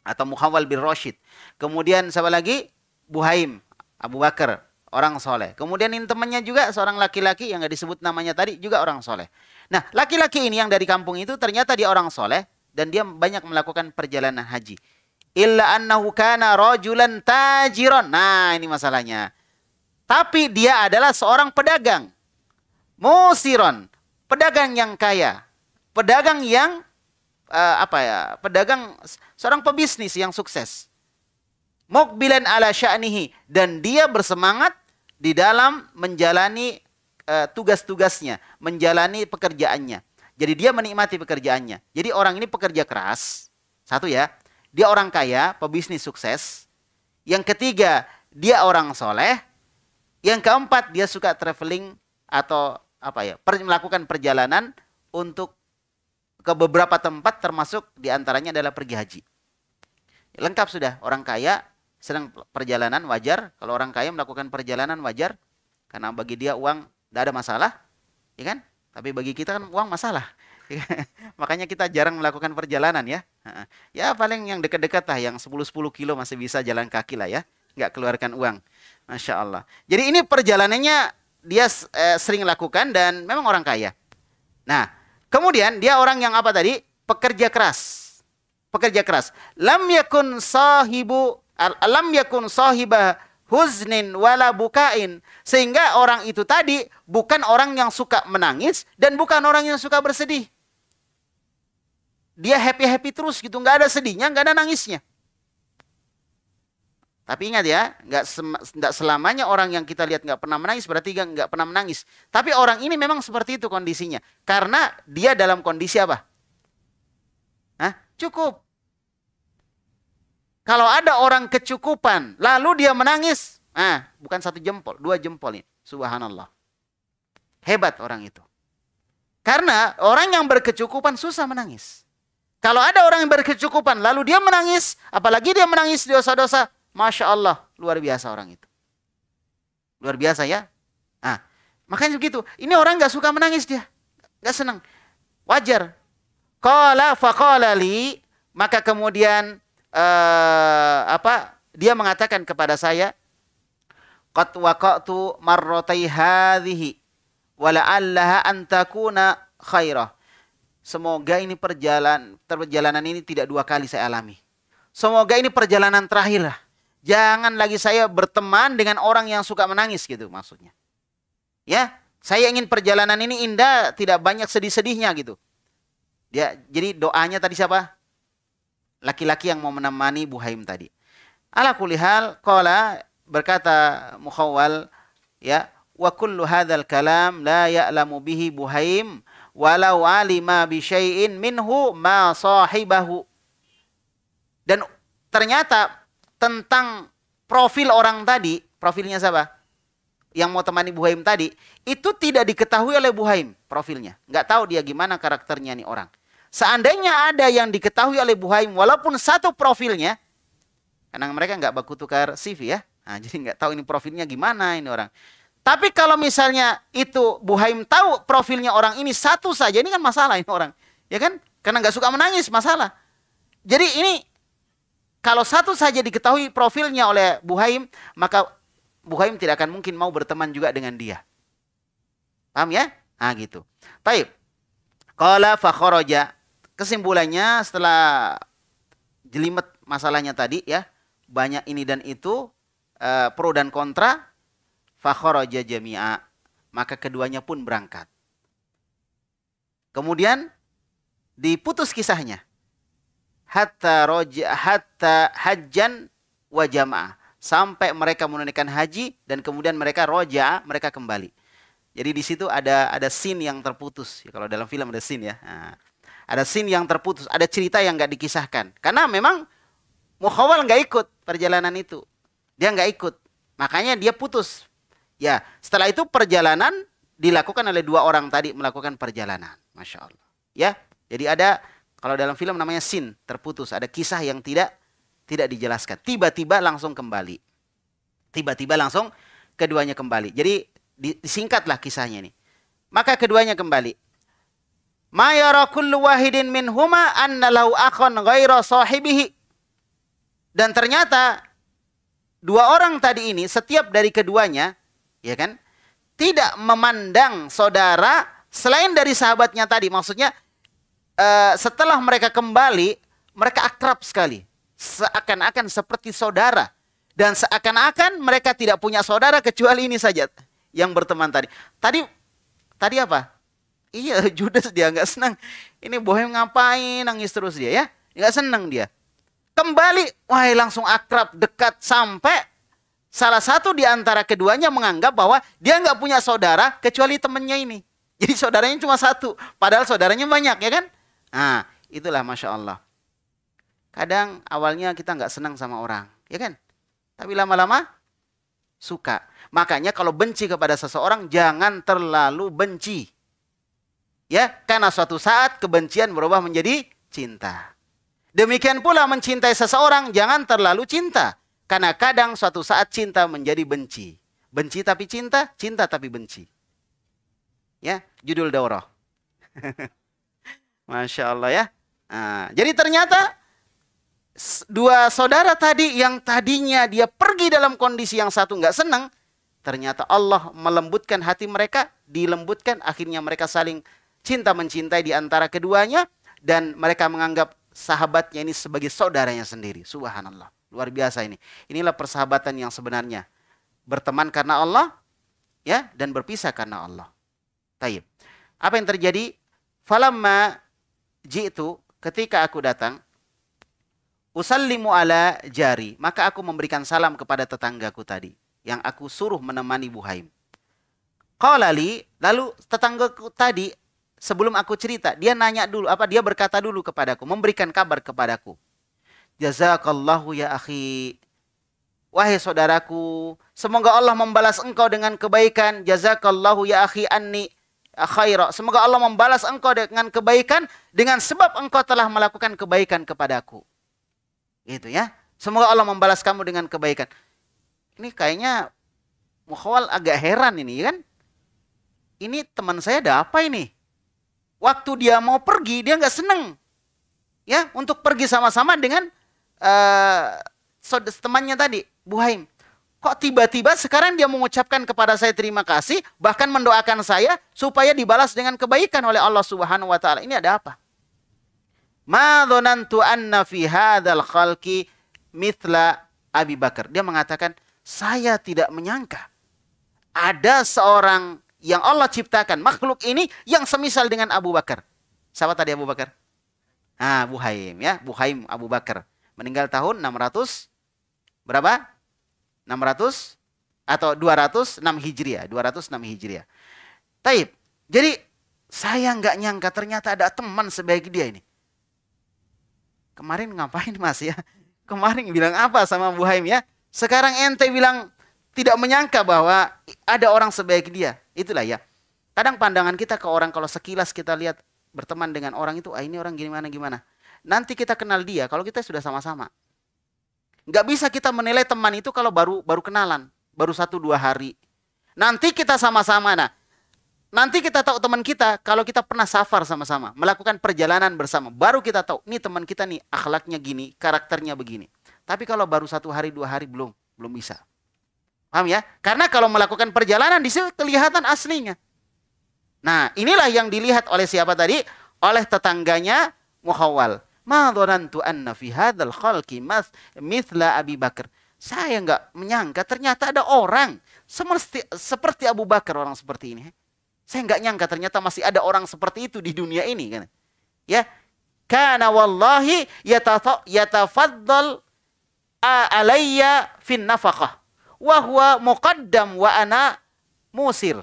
atau Muhawal bin Rashid. Kemudian siapa lagi? Buhaim, Abu Bakar, orang soleh. Kemudian ini temannya juga seorang laki-laki yang nggak disebut namanya tadi juga orang soleh. Nah, laki-laki ini yang dari kampung itu ternyata dia orang soleh dan dia banyak melakukan perjalanan haji. Illa annahu kana rajulan tajiron. Nah, ini masalahnya. Tapi dia adalah seorang pedagang. Musiron, pedagang yang kaya pedagang yang uh, apa ya? Pedagang seorang pebisnis yang sukses. Mukbilan ala sya'nihi dan dia bersemangat di dalam menjalani uh, tugas-tugasnya, menjalani pekerjaannya. Jadi dia menikmati pekerjaannya. Jadi orang ini pekerja keras. Satu ya, dia orang kaya, pebisnis sukses. Yang ketiga, dia orang soleh. Yang keempat, dia suka traveling atau apa ya, per, melakukan perjalanan untuk ke beberapa tempat termasuk diantaranya adalah pergi haji. Lengkap sudah, orang kaya sedang perjalanan wajar. Kalau orang kaya melakukan perjalanan wajar, karena bagi dia uang tidak ada masalah, ya kan? Tapi bagi kita kan uang masalah. Makanya kita jarang melakukan perjalanan ya. Ya paling yang dekat-dekat lah, yang 10-10 kilo masih bisa jalan kaki lah ya. Nggak keluarkan uang. Masya Allah. Jadi ini perjalanannya dia eh, sering lakukan dan memang orang kaya. Nah, Kemudian dia orang yang apa tadi? Pekerja keras. Pekerja keras. Lam yakun sahibu lam yakun sahiba huznin wala bukain sehingga orang itu tadi bukan orang yang suka menangis dan bukan orang yang suka bersedih dia happy happy terus gitu nggak ada sedihnya nggak ada nangisnya tapi ingat ya, nggak nggak selamanya orang yang kita lihat nggak pernah menangis berarti nggak pernah menangis. Tapi orang ini memang seperti itu kondisinya, karena dia dalam kondisi apa? Hah? Cukup. Kalau ada orang kecukupan, lalu dia menangis, ah, bukan satu jempol, dua jempol ini, subhanallah. Hebat orang itu. Karena orang yang berkecukupan susah menangis. Kalau ada orang yang berkecukupan, lalu dia menangis, apalagi dia menangis dosa-dosa, Masya Allah, luar biasa orang itu. Luar biasa ya. Nah, makanya begitu. Ini orang nggak suka menangis dia. Nggak senang. Wajar. Kala faqala li. Maka kemudian uh, apa dia mengatakan kepada saya, Qat waqa'tu marratai hadhihi. Wala'allaha antakuna khairah. Semoga ini perjalanan perjalanan ini tidak dua kali saya alami. Semoga ini perjalanan terakhir lah. Jangan lagi saya berteman dengan orang yang suka menangis gitu maksudnya. Ya, saya ingin perjalanan ini indah, tidak banyak sedih-sedihnya gitu. Dia jadi doanya tadi siapa? Laki-laki yang mau menemani Bu Haim tadi. Ala kulihal qala berkata Mukhawwal ya wa kullu hadzal kalam la ya'lamu bihi Haim walau alima bi syai'in minhu ma sahibahu. Dan ternyata tentang profil orang tadi, profilnya siapa? Yang mau temani Bu Haim tadi, itu tidak diketahui oleh Bu Haim profilnya. Nggak tahu dia gimana karakternya nih orang. Seandainya ada yang diketahui oleh Bu Haim, walaupun satu profilnya, karena mereka nggak baku tukar CV ya, nah, jadi nggak tahu ini profilnya gimana ini orang. Tapi kalau misalnya itu Bu Haim tahu profilnya orang ini satu saja, ini kan masalah ini orang. Ya kan? Karena nggak suka menangis, masalah. Jadi ini kalau satu saja diketahui profilnya oleh Bu Buhaim, maka Bu Buhaim tidak akan mungkin mau berteman juga dengan dia. Paham ya? Ah gitu. Taib. kalau fakhoroja. Kesimpulannya setelah jelimet masalahnya tadi ya, banyak ini dan itu, eh, pro dan kontra, fakhoroja jami'a. Maka keduanya pun berangkat. Kemudian diputus kisahnya hatta roja hatta hajjan wa jamaah sampai mereka menunaikan haji dan kemudian mereka roja mereka kembali jadi di situ ada ada scene yang terputus ya, kalau dalam film ada sin ya nah, ada sin yang terputus ada cerita yang nggak dikisahkan karena memang Mukhawal nggak ikut perjalanan itu dia nggak ikut makanya dia putus ya setelah itu perjalanan dilakukan oleh dua orang tadi melakukan perjalanan masya Allah ya jadi ada kalau dalam film namanya sin, terputus. Ada kisah yang tidak tidak dijelaskan. Tiba-tiba langsung kembali. Tiba-tiba langsung keduanya kembali. Jadi disingkatlah kisahnya ini. Maka keduanya kembali. Ma wahidin min huma akhan ghaira sahibihi. Dan ternyata dua orang tadi ini setiap dari keduanya, ya kan? Tidak memandang saudara selain dari sahabatnya tadi. Maksudnya Eh, setelah mereka kembali, mereka akrab sekali. Seakan-akan seperti saudara. Dan seakan-akan mereka tidak punya saudara kecuali ini saja yang berteman tadi. Tadi tadi apa? Iya, Judas dia nggak senang. Ini bohem ngapain nangis terus dia ya? Nggak senang dia. Kembali, wah langsung akrab, dekat sampai salah satu di antara keduanya menganggap bahwa dia nggak punya saudara kecuali temennya ini. Jadi saudaranya cuma satu, padahal saudaranya banyak ya kan? Nah, itulah Masya Allah. Kadang awalnya kita nggak senang sama orang, ya kan? Tapi lama-lama suka. Makanya kalau benci kepada seseorang, jangan terlalu benci. Ya, karena suatu saat kebencian berubah menjadi cinta. Demikian pula mencintai seseorang, jangan terlalu cinta. Karena kadang suatu saat cinta menjadi benci. Benci tapi cinta, cinta tapi benci. Ya, judul daurah. Masya Allah ya. Nah, jadi ternyata dua saudara tadi yang tadinya dia pergi dalam kondisi yang satu nggak senang, ternyata Allah melembutkan hati mereka, dilembutkan akhirnya mereka saling cinta mencintai di antara keduanya dan mereka menganggap sahabatnya ini sebagai saudaranya sendiri. Subhanallah. Luar biasa ini. Inilah persahabatan yang sebenarnya. Berteman karena Allah ya dan berpisah karena Allah. Taib. Apa yang terjadi? Falamma jitu ketika aku datang usallimu ala jari, maka aku memberikan salam kepada tetanggaku tadi yang aku suruh menemani Buhaim. Qala lalu tetanggaku tadi sebelum aku cerita, dia nanya dulu apa dia berkata dulu kepadaku, memberikan kabar kepadaku. Jazakallahu ya akhi. Wahai saudaraku, semoga Allah membalas engkau dengan kebaikan. Jazakallahu ya akhi anni khaira. Semoga Allah membalas engkau dengan kebaikan dengan sebab engkau telah melakukan kebaikan kepadaku. Itu ya. Semoga Allah membalas kamu dengan kebaikan. Ini kayaknya Mukhawal agak heran ini ya kan. Ini teman saya ada apa ini? Waktu dia mau pergi dia nggak seneng. Ya, untuk pergi sama-sama dengan uh, temannya tadi, Haim. Kok tiba-tiba sekarang dia mengucapkan kepada saya terima kasih, bahkan mendoakan saya supaya dibalas dengan kebaikan oleh Allah Subhanahu wa taala. Ini ada apa? Ma dhonantu anna fi hadzal khalqi mithla Abi Bakar. Dia mengatakan, "Saya tidak menyangka ada seorang yang Allah ciptakan, makhluk ini yang semisal dengan Abu Bakar." Siapa tadi Abu Bakar? Ah, Buhaim ya, Buhaim Abu Bakar. Meninggal tahun 600 berapa? 600 atau 206 Hijriah, 206 Hijriah. Taib. Jadi saya nggak nyangka ternyata ada teman sebaik dia ini. Kemarin ngapain Mas ya? Kemarin bilang apa sama Bu Haim ya? Sekarang ente bilang tidak menyangka bahwa ada orang sebaik dia. Itulah ya. Kadang pandangan kita ke orang kalau sekilas kita lihat berteman dengan orang itu, ah ini orang gimana gimana. Nanti kita kenal dia kalau kita sudah sama-sama. Nggak bisa kita menilai teman itu kalau baru baru kenalan, baru satu dua hari. Nanti kita sama-sama nah. Nanti kita tahu teman kita kalau kita pernah safar sama-sama, melakukan perjalanan bersama, baru kita tahu nih teman kita nih akhlaknya gini, karakternya begini. Tapi kalau baru satu hari dua hari belum, belum bisa. Paham ya? Karena kalau melakukan perjalanan di situ kelihatan aslinya. Nah, inilah yang dilihat oleh siapa tadi? Oleh tetangganya muhawal. Ma dhanantu anna fi hadzal khalqi mas mithla Abi Bakar. Saya nggak menyangka ternyata ada orang seperti seperti Abu Bakar orang seperti ini. Saya nggak nyangka ternyata masih ada orang seperti itu di dunia ini kan. Ya. Karena wallahi yatafaddal alayya fin nafaqah wa huwa muqaddam wa ana musir.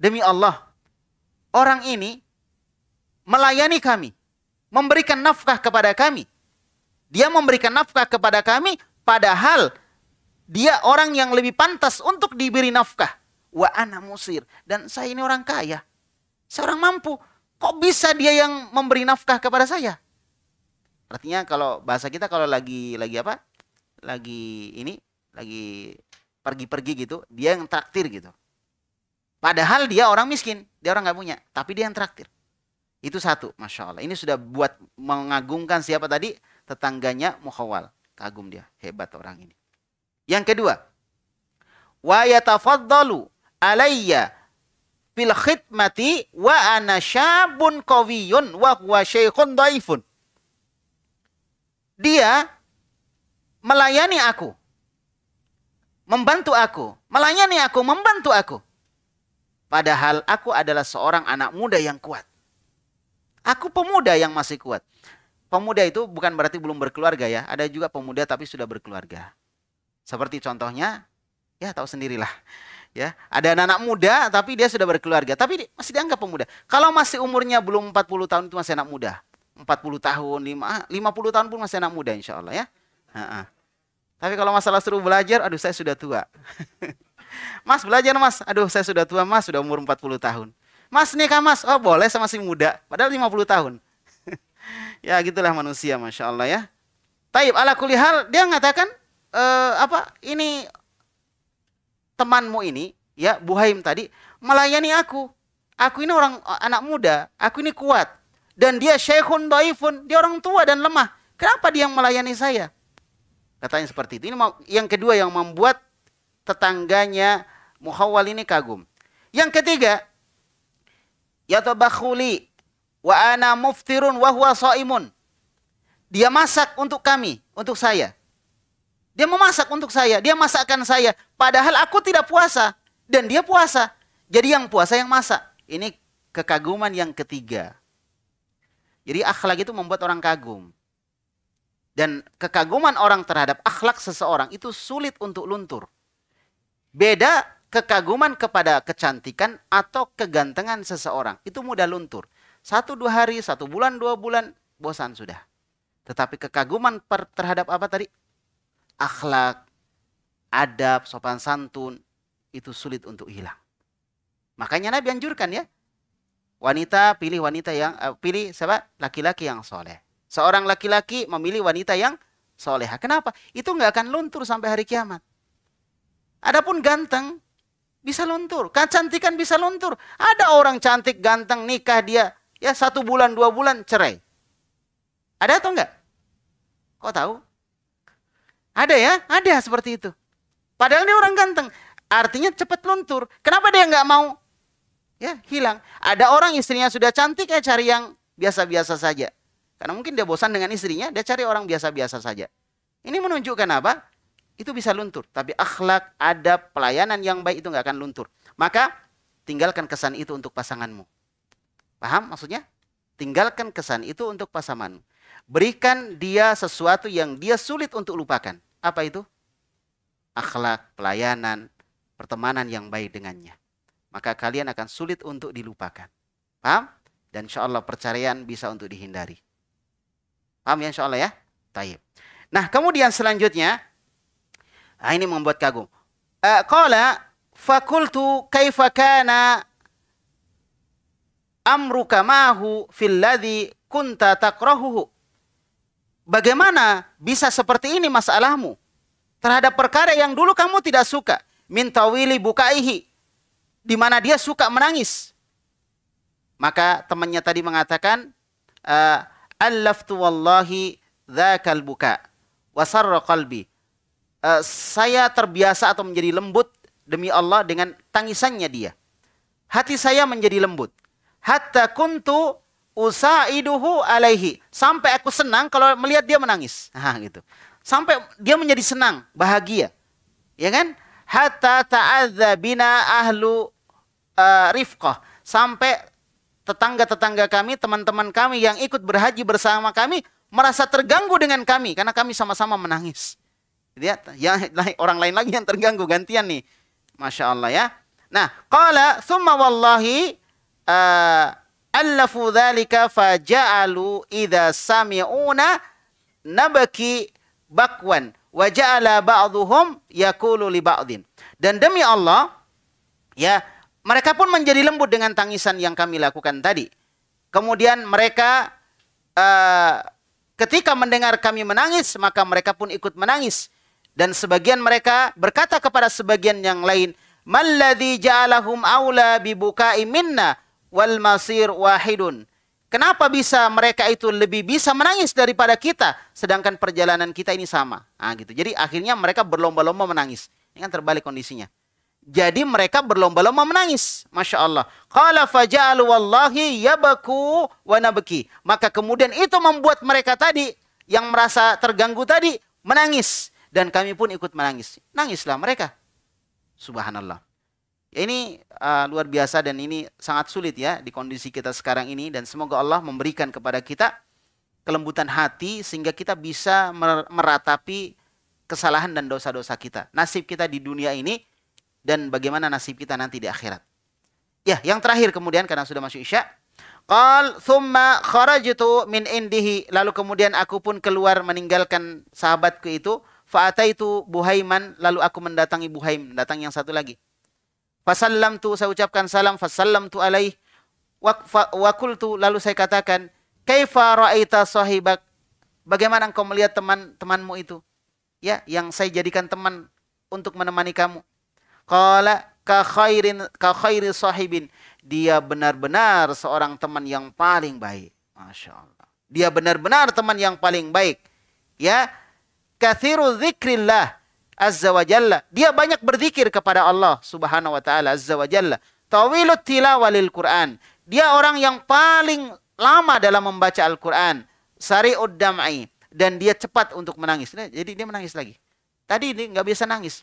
Demi Allah, orang ini melayani kami memberikan nafkah kepada kami. Dia memberikan nafkah kepada kami padahal dia orang yang lebih pantas untuk diberi nafkah. Wa ana musir. Dan saya ini orang kaya. Saya orang mampu. Kok bisa dia yang memberi nafkah kepada saya? Artinya kalau bahasa kita kalau lagi lagi apa? Lagi ini, lagi pergi-pergi gitu, dia yang traktir gitu. Padahal dia orang miskin, dia orang nggak punya, tapi dia yang traktir. Itu satu, Masya Allah. Ini sudah buat mengagumkan siapa tadi? Tetangganya Mukhawal. Kagum dia, hebat orang ini. Yang kedua, wa yatafaddalu alayya fil khidmati wa ana syabun qawiyun wa huwa syaikhun daifun. Dia melayani aku, membantu aku, melayani aku, membantu aku. Padahal aku adalah seorang anak muda yang kuat Aku pemuda yang masih kuat. Pemuda itu bukan berarti belum berkeluarga ya. Ada juga pemuda tapi sudah berkeluarga. Seperti contohnya, ya tahu sendirilah. Ya, ada anak-anak muda tapi dia sudah berkeluarga, tapi masih dianggap pemuda. Kalau masih umurnya belum 40 tahun itu masih anak muda. 40 tahun, 50 ah, tahun pun masih anak muda insya Allah ya. Ha -ha. Tapi kalau masalah suruh belajar, aduh saya sudah tua. mas belajar mas, aduh saya sudah tua mas, sudah umur 40 tahun. Mas nikah mas, oh boleh sama si muda. Padahal 50 tahun. ya gitulah manusia Masya Allah ya. Taib ala kulihal dia mengatakan e, apa ini temanmu ini ya Buhaim tadi melayani aku. Aku ini orang eh, anak muda, aku ini kuat dan dia syekhun daifun, dia orang tua dan lemah. Kenapa dia yang melayani saya? Katanya seperti itu. Ini yang kedua yang membuat tetangganya Muhawal ini kagum. Yang ketiga, yatabakhuli wa ana muftirun wa huwa saimun. Dia masak untuk kami, untuk saya. Dia memasak untuk saya, dia masakkan saya. Padahal aku tidak puasa dan dia puasa. Jadi yang puasa yang masak. Ini kekaguman yang ketiga. Jadi akhlak itu membuat orang kagum. Dan kekaguman orang terhadap akhlak seseorang itu sulit untuk luntur. Beda kekaguman kepada kecantikan atau kegantengan seseorang itu mudah luntur. Satu dua hari, satu bulan, dua bulan, bosan sudah. Tetapi kekaguman per, terhadap apa tadi? Akhlak, adab, sopan santun, itu sulit untuk hilang. Makanya Nabi anjurkan ya. Wanita pilih wanita yang uh, pilih siapa? Laki-laki yang soleh. Seorang laki-laki memilih wanita yang soleha. Kenapa? Itu nggak akan luntur sampai hari kiamat. Adapun ganteng, bisa luntur. Kecantikan kan bisa luntur. Ada orang cantik, ganteng, nikah dia. Ya satu bulan, dua bulan, cerai. Ada atau enggak? Kok tahu? Ada ya? Ada seperti itu. Padahal dia orang ganteng. Artinya cepat luntur. Kenapa dia enggak mau? Ya, hilang. Ada orang istrinya sudah cantik ya cari yang biasa-biasa saja. Karena mungkin dia bosan dengan istrinya, dia cari orang biasa-biasa saja. Ini menunjukkan apa? itu bisa luntur. Tapi akhlak, ada pelayanan yang baik itu nggak akan luntur. Maka tinggalkan kesan itu untuk pasanganmu. Paham maksudnya? Tinggalkan kesan itu untuk pasanganmu. Berikan dia sesuatu yang dia sulit untuk lupakan. Apa itu? Akhlak, pelayanan, pertemanan yang baik dengannya. Maka kalian akan sulit untuk dilupakan. Paham? Dan insya Allah perceraian bisa untuk dihindari. Paham ya insya Allah ya? Taib. Nah kemudian selanjutnya Nah, ini membuat kagum. Kala eh, qala fakultu kaifa kana amruka mahu fil ladzi kunta takrahuhu. Bagaimana bisa seperti ini masalahmu terhadap perkara yang dulu kamu tidak suka? Minta wili bukaihi. Di mana dia suka menangis. Maka temannya tadi mengatakan, eh, Allaftu wallahi dhakal buka. Wasarra qalbi. Eh, saya terbiasa atau menjadi lembut demi Allah dengan tangisannya dia. Hati saya menjadi lembut. Hatta kuntu usaiduhu alaihi. Sampai aku senang kalau melihat dia menangis. Nah, gitu. Sampai dia menjadi senang, bahagia. Ya kan? Hatta ta'adza bina ahlu uh, rifqah. Sampai tetangga-tetangga kami, teman-teman kami yang ikut berhaji bersama kami merasa terganggu dengan kami karena kami sama-sama menangis. Lihat, ya orang lain lagi yang terganggu gantian nih. Masya Allah ya. Nah, qala summa wallahi uh, allafu dzalika faja'alu idza sami'una nabaki bakwan wa ja'ala ba'dhum yaqulu li ba'din. Dan demi Allah ya, mereka pun menjadi lembut dengan tangisan yang kami lakukan tadi. Kemudian mereka uh, ketika mendengar kami menangis, maka mereka pun ikut menangis dan sebagian mereka berkata kepada sebagian yang lain, "Malladzi ja'alahum aula bibuka'i minna wal masir wahidun." Kenapa bisa mereka itu lebih bisa menangis daripada kita sedangkan perjalanan kita ini sama? Ah gitu. Jadi akhirnya mereka berlomba-lomba menangis. Ini kan terbalik kondisinya. Jadi mereka berlomba-lomba menangis. Masya Allah. Qala faja'alu wallahi yabaku wa nabki. Maka kemudian itu membuat mereka tadi yang merasa terganggu tadi menangis dan kami pun ikut menangis. Nangislah mereka. Subhanallah. Ini uh, luar biasa dan ini sangat sulit ya di kondisi kita sekarang ini dan semoga Allah memberikan kepada kita kelembutan hati sehingga kita bisa meratapi kesalahan dan dosa-dosa kita. Nasib kita di dunia ini dan bagaimana nasib kita nanti di akhirat. Ya, yang terakhir kemudian karena sudah masuk Isya, Qal thumma kharajtu min indihi lalu kemudian aku pun keluar meninggalkan sahabatku itu Fa'ataitu Buhaiman, lalu aku mendatangi Buhaim, datang yang satu lagi. Fasallam tu, saya ucapkan salam, fasallam tu alaih. Wakul tu, lalu saya katakan, Kaifa ra'aita sahibak, bagaimana engkau melihat teman temanmu itu? Ya, yang saya jadikan teman untuk menemani kamu. Qala ka khairin ka khairi sahibin. Dia benar-benar seorang teman yang paling baik. Masya Allah. Dia benar-benar teman yang paling baik. Ya, kathiru dzikrillah azza wa jalla. Dia banyak berzikir kepada Allah Subhanahu wa taala azza wa jalla. Tawilut tilawalil Quran. Dia orang yang paling lama dalam membaca Al-Quran. Sari'ud dam'i. Dan dia cepat untuk menangis. jadi dia menangis lagi. Tadi ini nggak biasa nangis.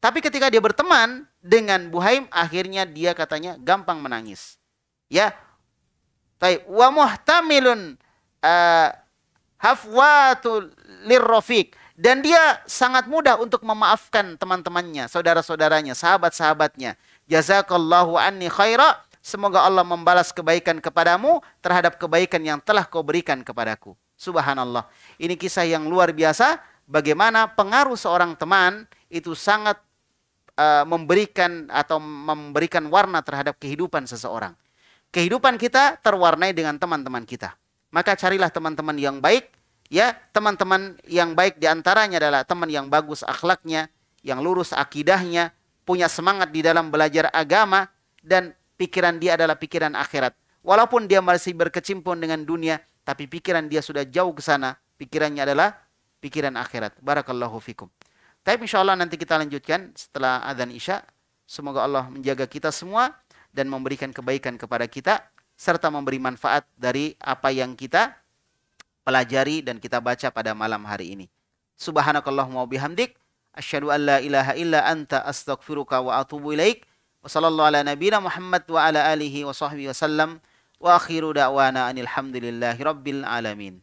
Tapi ketika dia berteman dengan Buhaim, akhirnya dia katanya gampang menangis. Ya. Baik. Wa muhtamilun eh, hafwatul hafwatu dan dia sangat mudah untuk memaafkan teman-temannya, saudara-saudaranya, sahabat-sahabatnya. Jazakallahu anni khaira. Semoga Allah membalas kebaikan kepadamu terhadap kebaikan yang telah kau berikan kepadaku. Subhanallah. Ini kisah yang luar biasa. Bagaimana pengaruh seorang teman itu sangat uh, memberikan atau memberikan warna terhadap kehidupan seseorang. Kehidupan kita terwarnai dengan teman-teman kita. Maka carilah teman-teman yang baik, ya teman-teman yang baik diantaranya adalah teman yang bagus akhlaknya, yang lurus akidahnya, punya semangat di dalam belajar agama dan pikiran dia adalah pikiran akhirat. Walaupun dia masih berkecimpung dengan dunia, tapi pikiran dia sudah jauh ke sana. Pikirannya adalah pikiran akhirat. Barakallahu fikum. Tapi insya Allah nanti kita lanjutkan setelah adzan isya. Semoga Allah menjaga kita semua dan memberikan kebaikan kepada kita serta memberi manfaat dari apa yang kita pelajari dan kita baca pada malam hari ini. Subhanakallahumma bihamdik. Asyhadu an la ilaha illa anta astaghfiruka wa atubu ilaik. Wa sallallahu ala nabina Muhammad wa ala alihi wa sahbihi wa sallam. Wa akhiru da'wana anilhamdulillahi rabbil alamin.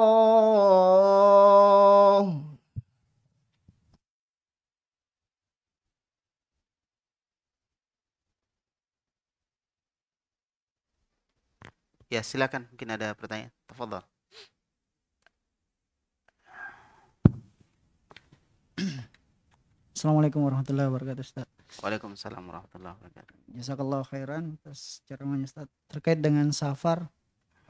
Ya, silakan. Mungkin ada pertanyaan. Tafadhol. Assalamualaikum warahmatullahi wabarakatuh Ustaz. Waalaikumsalam warahmatullahi wabarakatuh. Jazakallah khairan atas ceramahnya Ustaz. Terkait dengan safar,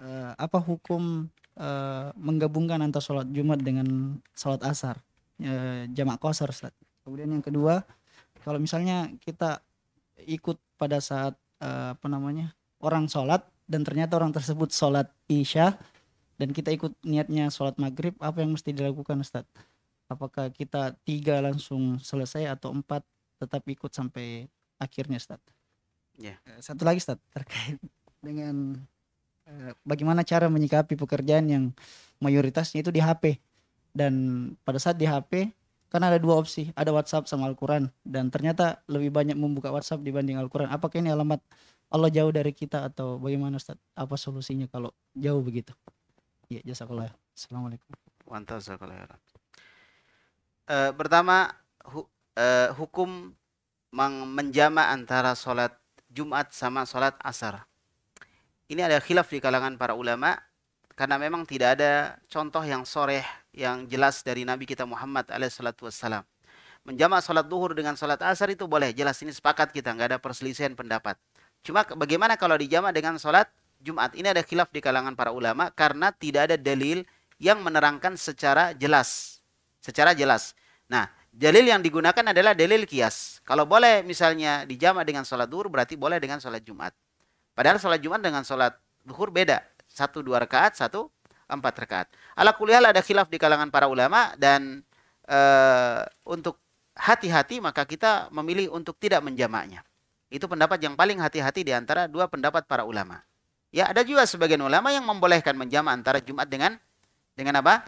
uh, apa hukum uh, menggabungkan antara sholat Jumat dengan sholat asar? Uh, jamak kosar Ustaz. Kemudian yang kedua, kalau misalnya kita ikut pada saat uh, apa namanya orang sholat dan ternyata orang tersebut sholat isya dan kita ikut niatnya sholat maghrib apa yang mesti dilakukan Ustaz? Apakah kita tiga langsung selesai atau empat tetap ikut sampai akhirnya Ustaz? ya eh, Satu lagi Ustaz terkait dengan eh, bagaimana cara menyikapi pekerjaan yang mayoritasnya itu di HP dan pada saat di HP kan ada dua opsi ada WhatsApp sama Al-Quran dan ternyata lebih banyak membuka WhatsApp dibanding Al-Quran apakah ini alamat Allah jauh dari kita atau bagaimana Ustaz? Apa solusinya kalau jauh begitu? Ya, jasa ya. Assalamualaikum. jasa Uh, eh, pertama hu, uh, hukum menjama antara sholat Jumat sama sholat asar. Ini ada khilaf di kalangan para ulama karena memang tidak ada contoh yang soreh yang jelas dari Nabi kita Muhammad alaihissalatu wassalam. Menjama sholat duhur dengan sholat asar itu boleh jelas ini sepakat kita nggak ada perselisihan pendapat. Cuma bagaimana kalau dijamak dengan sholat Jumat? Ini ada khilaf di kalangan para ulama karena tidak ada dalil yang menerangkan secara jelas. Secara jelas. Nah, dalil yang digunakan adalah dalil kias. Kalau boleh misalnya dijamak dengan sholat duhur berarti boleh dengan sholat Jumat. Padahal sholat Jumat dengan sholat duhur beda. Satu dua rakaat, satu empat rakaat. Ala kuliah ada khilaf di kalangan para ulama dan e, untuk hati-hati maka kita memilih untuk tidak menjamaknya. Itu pendapat yang paling hati-hati di antara dua pendapat para ulama. Ya, ada juga sebagian ulama yang membolehkan menjama antara Jumat dengan dengan apa?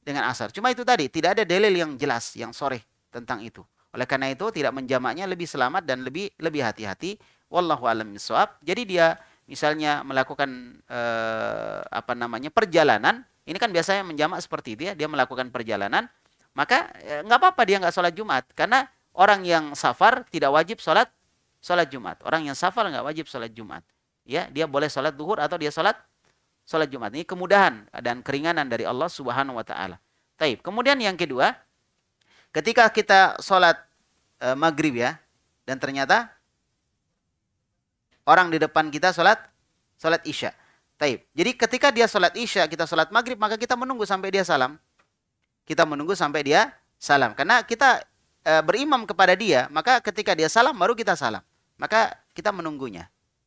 Dengan asar. Cuma itu tadi, tidak ada dalil yang jelas, yang sore tentang itu. Oleh karena itu, tidak menjamaknya lebih selamat dan lebih lebih hati-hati. Wallahu alam soab. Jadi dia misalnya melakukan eh, apa namanya perjalanan, ini kan biasanya menjamak seperti itu ya, dia melakukan perjalanan, maka eh, nggak eh, apa-apa dia nggak sholat Jumat karena orang yang safar tidak wajib sholat sholat Jumat. Orang yang safar nggak wajib sholat Jumat. Ya, dia boleh sholat duhur atau dia sholat sholat Jumat. Ini kemudahan dan keringanan dari Allah Subhanahu Wa Taala. Taib. Kemudian yang kedua, ketika kita sholat e, eh, maghrib ya, dan ternyata orang di depan kita sholat sholat isya. Taib. Jadi ketika dia sholat isya, kita sholat maghrib, maka kita menunggu sampai dia salam. Kita menunggu sampai dia salam. Karena kita e, berimam kepada dia, maka ketika dia salam baru kita salam. Maka kita menunggunya.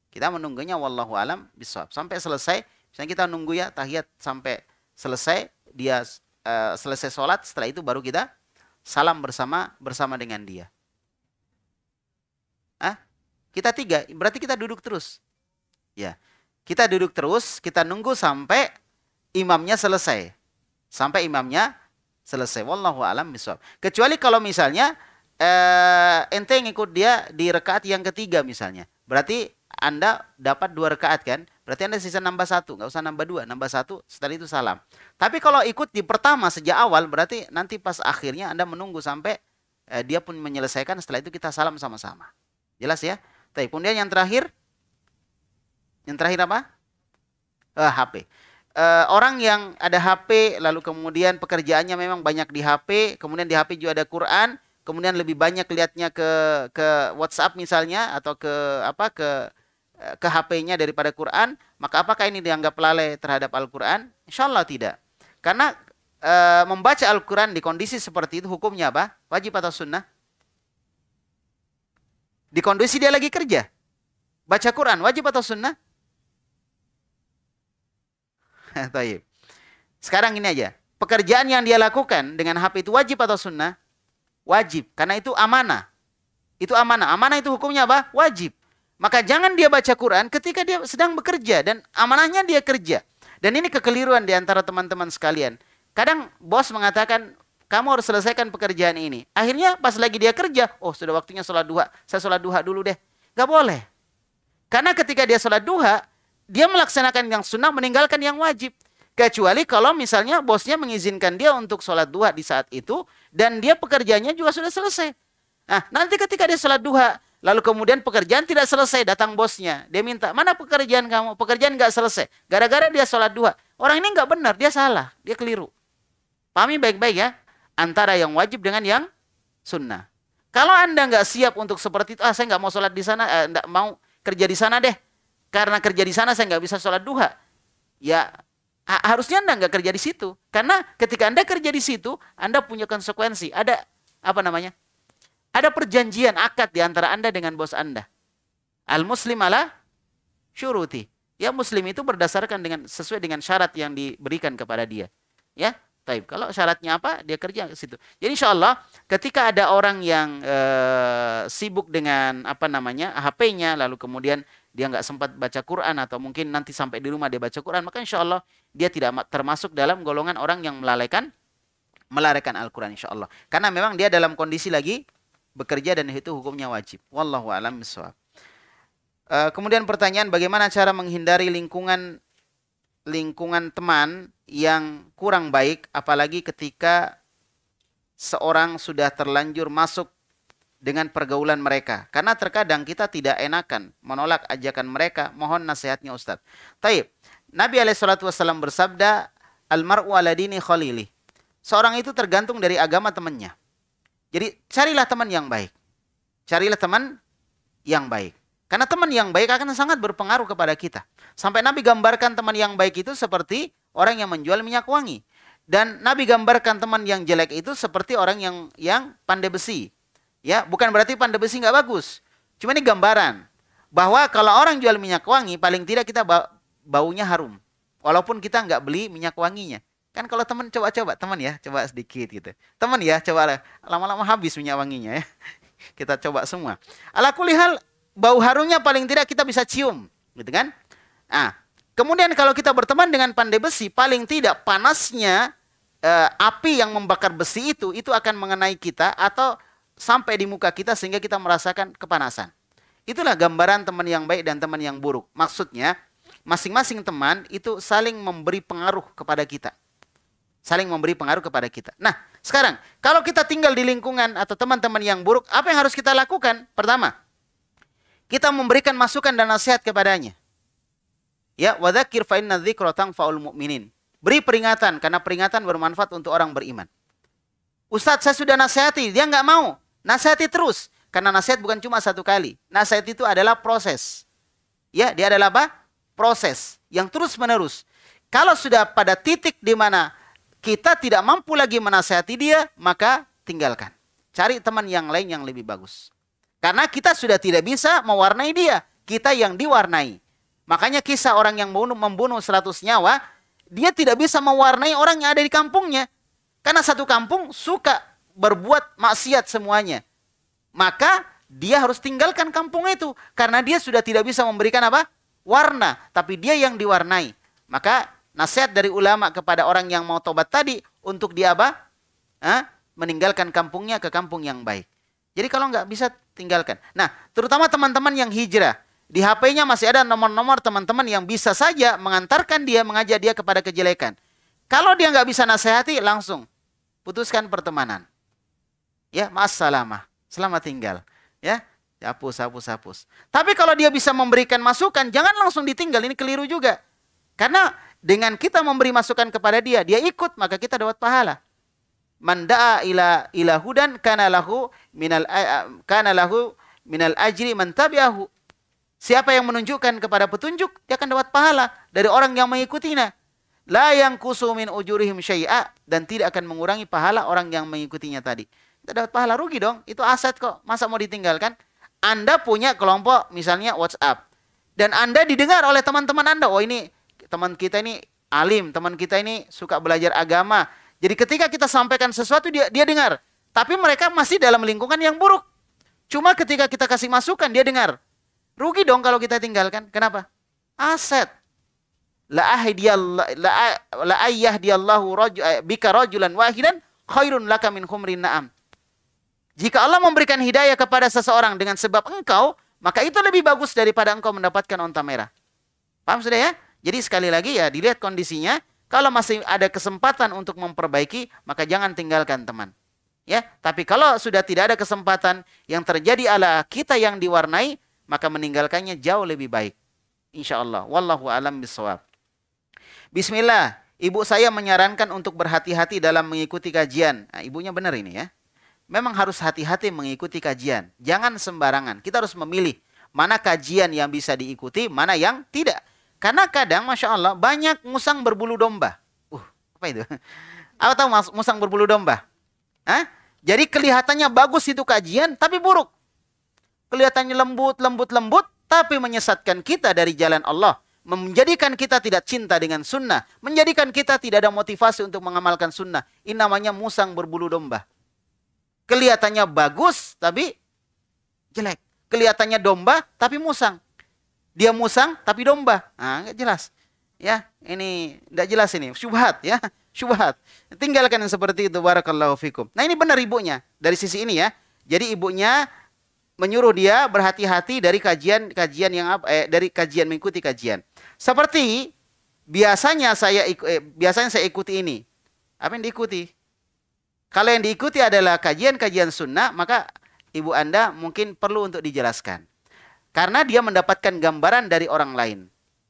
Kita menunggunya wallahu alam bisawab. Sampai selesai, misalnya kita nunggu ya tahiyat sampai selesai, dia uh, selesai sholat, setelah itu baru kita salam bersama bersama dengan dia. Ah, kita tiga, berarti kita duduk terus. Ya, kita duduk terus, kita nunggu sampai imamnya selesai. Sampai imamnya selesai. Wallahu alam bisawab. Kecuali kalau misalnya Enteng eh, ente ikut dia di rekaat yang ketiga misalnya. Berarti Anda dapat dua rekaat kan? Berarti Anda sisa nambah satu, nggak usah nambah dua, nambah satu, setelah itu salam. Tapi kalau ikut di pertama sejak awal, berarti nanti pas akhirnya Anda menunggu sampai eh, dia pun menyelesaikan, setelah itu kita salam sama-sama. Jelas ya? Tapi kemudian yang terakhir, yang terakhir apa? Eh, HP. Eh, orang yang ada HP, lalu kemudian pekerjaannya memang banyak di HP, kemudian di HP juga ada Quran, kemudian lebih banyak lihatnya ke ke WhatsApp misalnya atau ke apa ke eh, ke HP-nya daripada Quran, maka apakah ini dianggap lalai terhadap Al-Quran? Insya Allah tidak. Karena e, membaca Al-Quran di kondisi seperti itu hukumnya apa? Wajib atau sunnah? Di kondisi dia lagi kerja. Baca Quran, wajib atau sunnah? Taib. Sekarang ini aja. Pekerjaan yang dia lakukan dengan HP itu wajib atau sunnah? Wajib. Karena itu amanah. Itu amanah. Amanah itu hukumnya apa? Wajib. Maka jangan dia baca Quran ketika dia sedang bekerja dan amanahnya dia kerja. Dan ini kekeliruan di antara teman-teman sekalian. Kadang bos mengatakan kamu harus selesaikan pekerjaan ini. Akhirnya pas lagi dia kerja, oh sudah waktunya sholat duha, saya sholat duha dulu deh. Gak boleh. Karena ketika dia sholat duha, dia melaksanakan yang sunnah meninggalkan yang wajib. Kecuali kalau misalnya bosnya mengizinkan dia untuk sholat duha di saat itu dan dia pekerjaannya juga sudah selesai. Nah, nanti ketika dia sholat duha, lalu kemudian pekerjaan tidak selesai, datang bosnya. Dia minta, mana pekerjaan kamu? Pekerjaan nggak selesai. Gara-gara dia sholat duha. Orang ini nggak benar, dia salah, dia keliru. Pahami baik-baik ya, antara yang wajib dengan yang sunnah. Kalau anda nggak siap untuk seperti itu, ah saya nggak mau sholat di sana, eh, nggak mau kerja di sana deh, karena kerja di sana saya nggak bisa sholat duha. Ya harusnya Anda nggak kerja di situ. Karena ketika Anda kerja di situ, Anda punya konsekuensi. Ada apa namanya? Ada perjanjian akad di antara Anda dengan bos Anda. Al muslim ala syuruti. Ya muslim itu berdasarkan dengan sesuai dengan syarat yang diberikan kepada dia. Ya, taib. Kalau syaratnya apa, dia kerja di situ. Jadi insya Allah ketika ada orang yang e, sibuk dengan apa namanya HP-nya, lalu kemudian dia nggak sempat baca Quran atau mungkin nanti sampai di rumah dia baca Quran, maka insya Allah dia tidak termasuk dalam golongan orang yang melalaikan melalaikan Al-Quran insya Allah. Karena memang dia dalam kondisi lagi bekerja dan itu hukumnya wajib. Wallahu a'lam Uh, kemudian pertanyaan bagaimana cara menghindari lingkungan lingkungan teman yang kurang baik apalagi ketika seorang sudah terlanjur masuk dengan pergaulan mereka. Karena terkadang kita tidak enakan menolak ajakan mereka, mohon nasihatnya Ustadz. Taib, Nabi SAW bersabda, Almar'u aladini khalili. Seorang itu tergantung dari agama temannya. Jadi carilah teman yang baik. Carilah teman yang baik. Karena teman yang baik akan sangat berpengaruh kepada kita. Sampai Nabi gambarkan teman yang baik itu seperti orang yang menjual minyak wangi. Dan Nabi gambarkan teman yang jelek itu seperti orang yang yang pandai besi. Ya, bukan berarti panda besi nggak bagus. Cuma ini gambaran bahwa kalau orang jual minyak wangi paling tidak kita baunya harum. Walaupun kita nggak beli minyak wanginya. Kan kalau teman coba-coba, teman ya, coba sedikit gitu. Teman ya, coba lama-lama habis minyak wanginya ya. Kita coba semua. Ala kulihal bau harumnya paling tidak kita bisa cium, gitu kan? Ah, kemudian kalau kita berteman dengan pandai besi, paling tidak panasnya e, api yang membakar besi itu itu akan mengenai kita atau sampai di muka kita sehingga kita merasakan kepanasan. Itulah gambaran teman yang baik dan teman yang buruk. Maksudnya, masing-masing teman itu saling memberi pengaruh kepada kita. Saling memberi pengaruh kepada kita. Nah, sekarang kalau kita tinggal di lingkungan atau teman-teman yang buruk, apa yang harus kita lakukan? Pertama, kita memberikan masukan dan nasihat kepadanya. Ya, wadzakir fa'inna dzikrotang fa'ul mu'minin. Beri peringatan karena peringatan bermanfaat untuk orang beriman. Ustadz saya sudah nasihati, dia nggak mau. Nasihati terus. Karena nasihat bukan cuma satu kali. Nasihat itu adalah proses. Ya, dia adalah apa? Proses yang terus menerus. Kalau sudah pada titik di mana kita tidak mampu lagi menasehati dia, maka tinggalkan. Cari teman yang lain yang lebih bagus. Karena kita sudah tidak bisa mewarnai dia. Kita yang diwarnai. Makanya kisah orang yang membunuh, membunuh 100 nyawa, dia tidak bisa mewarnai orang yang ada di kampungnya. Karena satu kampung suka berbuat maksiat semuanya. Maka dia harus tinggalkan kampung itu karena dia sudah tidak bisa memberikan apa? warna, tapi dia yang diwarnai. Maka nasihat dari ulama kepada orang yang mau tobat tadi untuk dia apa? Hah? meninggalkan kampungnya ke kampung yang baik. Jadi kalau nggak bisa tinggalkan. Nah, terutama teman-teman yang hijrah, di HP-nya masih ada nomor-nomor teman-teman yang bisa saja mengantarkan dia, mengajak dia kepada kejelekan. Kalau dia nggak bisa nasihati, langsung putuskan pertemanan. Ya, lama Selamat tinggal. Ya, hapus, hapus, hapus. Tapi kalau dia bisa memberikan masukan, jangan langsung ditinggal. Ini keliru juga. Karena dengan kita memberi masukan kepada dia, dia ikut, maka kita dapat pahala. Manda'a ila ila kana lahu minal eh, eh, kana lahu minal ajri man tabi'ahu. Siapa yang menunjukkan kepada petunjuk, dia akan dapat pahala dari orang yang mengikutinya. La yang kusumin ujurihim syai'a dan tidak akan mengurangi pahala orang yang mengikutinya tadi. Kita dapat pahala rugi dong, itu aset kok. Masa mau ditinggalkan? Anda punya kelompok misalnya WhatsApp dan Anda didengar oleh teman-teman Anda, oh ini teman kita ini alim, teman kita ini suka belajar agama. Jadi ketika kita sampaikan sesuatu dia dia dengar, tapi mereka masih dalam lingkungan yang buruk. Cuma ketika kita kasih masukan dia dengar. Rugi dong kalau kita tinggalkan. Kenapa? Aset la la, la eh, bika rajulan wahidan khairun laka min na'am. Jika Allah memberikan hidayah kepada seseorang dengan sebab engkau, maka itu lebih bagus daripada engkau mendapatkan onta merah. Paham sudah ya? Jadi sekali lagi ya dilihat kondisinya, kalau masih ada kesempatan untuk memperbaiki, maka jangan tinggalkan teman. Ya, tapi kalau sudah tidak ada kesempatan yang terjadi ala kita yang diwarnai, maka meninggalkannya jauh lebih baik. Insya Allah. Wallahu alam bisawab. Bismillah, ibu saya menyarankan untuk berhati-hati dalam mengikuti kajian. Nah, ibunya benar ini ya. Memang harus hati-hati mengikuti kajian. Jangan sembarangan. Kita harus memilih mana kajian yang bisa diikuti, mana yang tidak. Karena kadang, masya Allah, banyak musang berbulu domba. Uh, apa itu? Apa tahu musang berbulu domba? Hah? Jadi kelihatannya bagus itu kajian, tapi buruk. Kelihatannya lembut, lembut, lembut, tapi menyesatkan kita dari jalan Allah menjadikan kita tidak cinta dengan sunnah, menjadikan kita tidak ada motivasi untuk mengamalkan sunnah. Ini namanya musang berbulu domba. Kelihatannya bagus, tapi jelek. Kelihatannya domba, tapi musang. Dia musang, tapi domba. Nah, gak jelas. Ya, ini tidak jelas ini. Syubhat ya, syubhat. Tinggalkan yang seperti itu. Barakallahu fikum. Nah ini benar ibunya dari sisi ini ya. Jadi ibunya menyuruh dia berhati-hati dari kajian-kajian yang apa eh, dari kajian mengikuti kajian. Seperti biasanya saya eh, biasanya saya ikuti ini. Apa yang diikuti? Kalau yang diikuti adalah kajian-kajian sunnah, maka ibu Anda mungkin perlu untuk dijelaskan. Karena dia mendapatkan gambaran dari orang lain.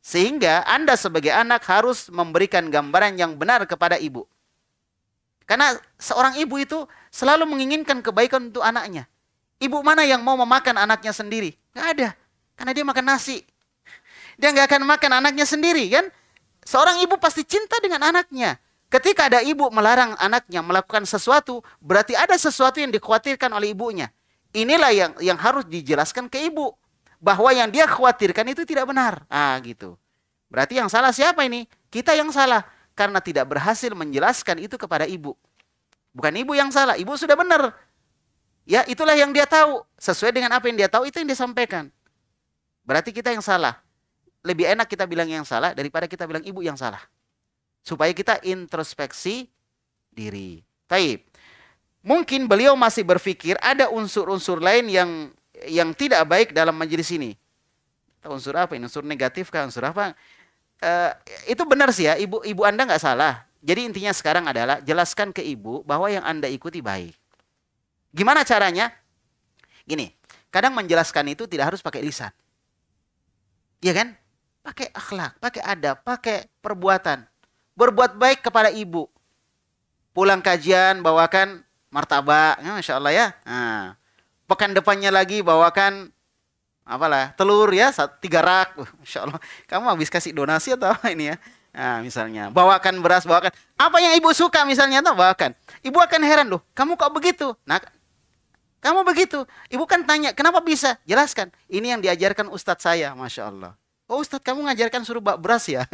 Sehingga Anda sebagai anak harus memberikan gambaran yang benar kepada ibu. Karena seorang ibu itu selalu menginginkan kebaikan untuk anaknya. Ibu mana yang mau memakan anaknya sendiri? Gak ada. Karena dia makan nasi dia nggak akan makan anaknya sendiri kan? Seorang ibu pasti cinta dengan anaknya. Ketika ada ibu melarang anaknya melakukan sesuatu, berarti ada sesuatu yang dikhawatirkan oleh ibunya. Inilah yang yang harus dijelaskan ke ibu bahwa yang dia khawatirkan itu tidak benar. Ah gitu. Berarti yang salah siapa ini? Kita yang salah karena tidak berhasil menjelaskan itu kepada ibu. Bukan ibu yang salah, ibu sudah benar. Ya, itulah yang dia tahu. Sesuai dengan apa yang dia tahu itu yang dia sampaikan. Berarti kita yang salah lebih enak kita bilang yang salah daripada kita bilang ibu yang salah. Supaya kita introspeksi diri. Taib. Mungkin beliau masih berpikir ada unsur-unsur lain yang yang tidak baik dalam majelis ini. Unsur apa ini? Unsur negatif kan? Unsur apa? Uh, itu benar sih ya, ibu ibu Anda nggak salah. Jadi intinya sekarang adalah jelaskan ke ibu bahwa yang Anda ikuti baik. Gimana caranya? Gini, kadang menjelaskan itu tidak harus pakai lisan. Iya kan? pakai akhlak, pakai adab, pakai perbuatan. Berbuat baik kepada ibu. Pulang kajian bawakan martabak, ya, masya Allah ya. Nah, pekan depannya lagi bawakan apalah telur ya tiga rak, masya Allah. Kamu habis kasih donasi atau apa ini ya? Nah, misalnya bawakan beras, bawakan apa yang ibu suka misalnya, atau bawakan. Ibu akan heran loh, kamu kok begitu? Nah, kamu begitu. Ibu kan tanya, kenapa bisa? Jelaskan. Ini yang diajarkan ustadz saya, masya Allah. Oh Ustadz kamu ngajarkan suruh bak beras ya?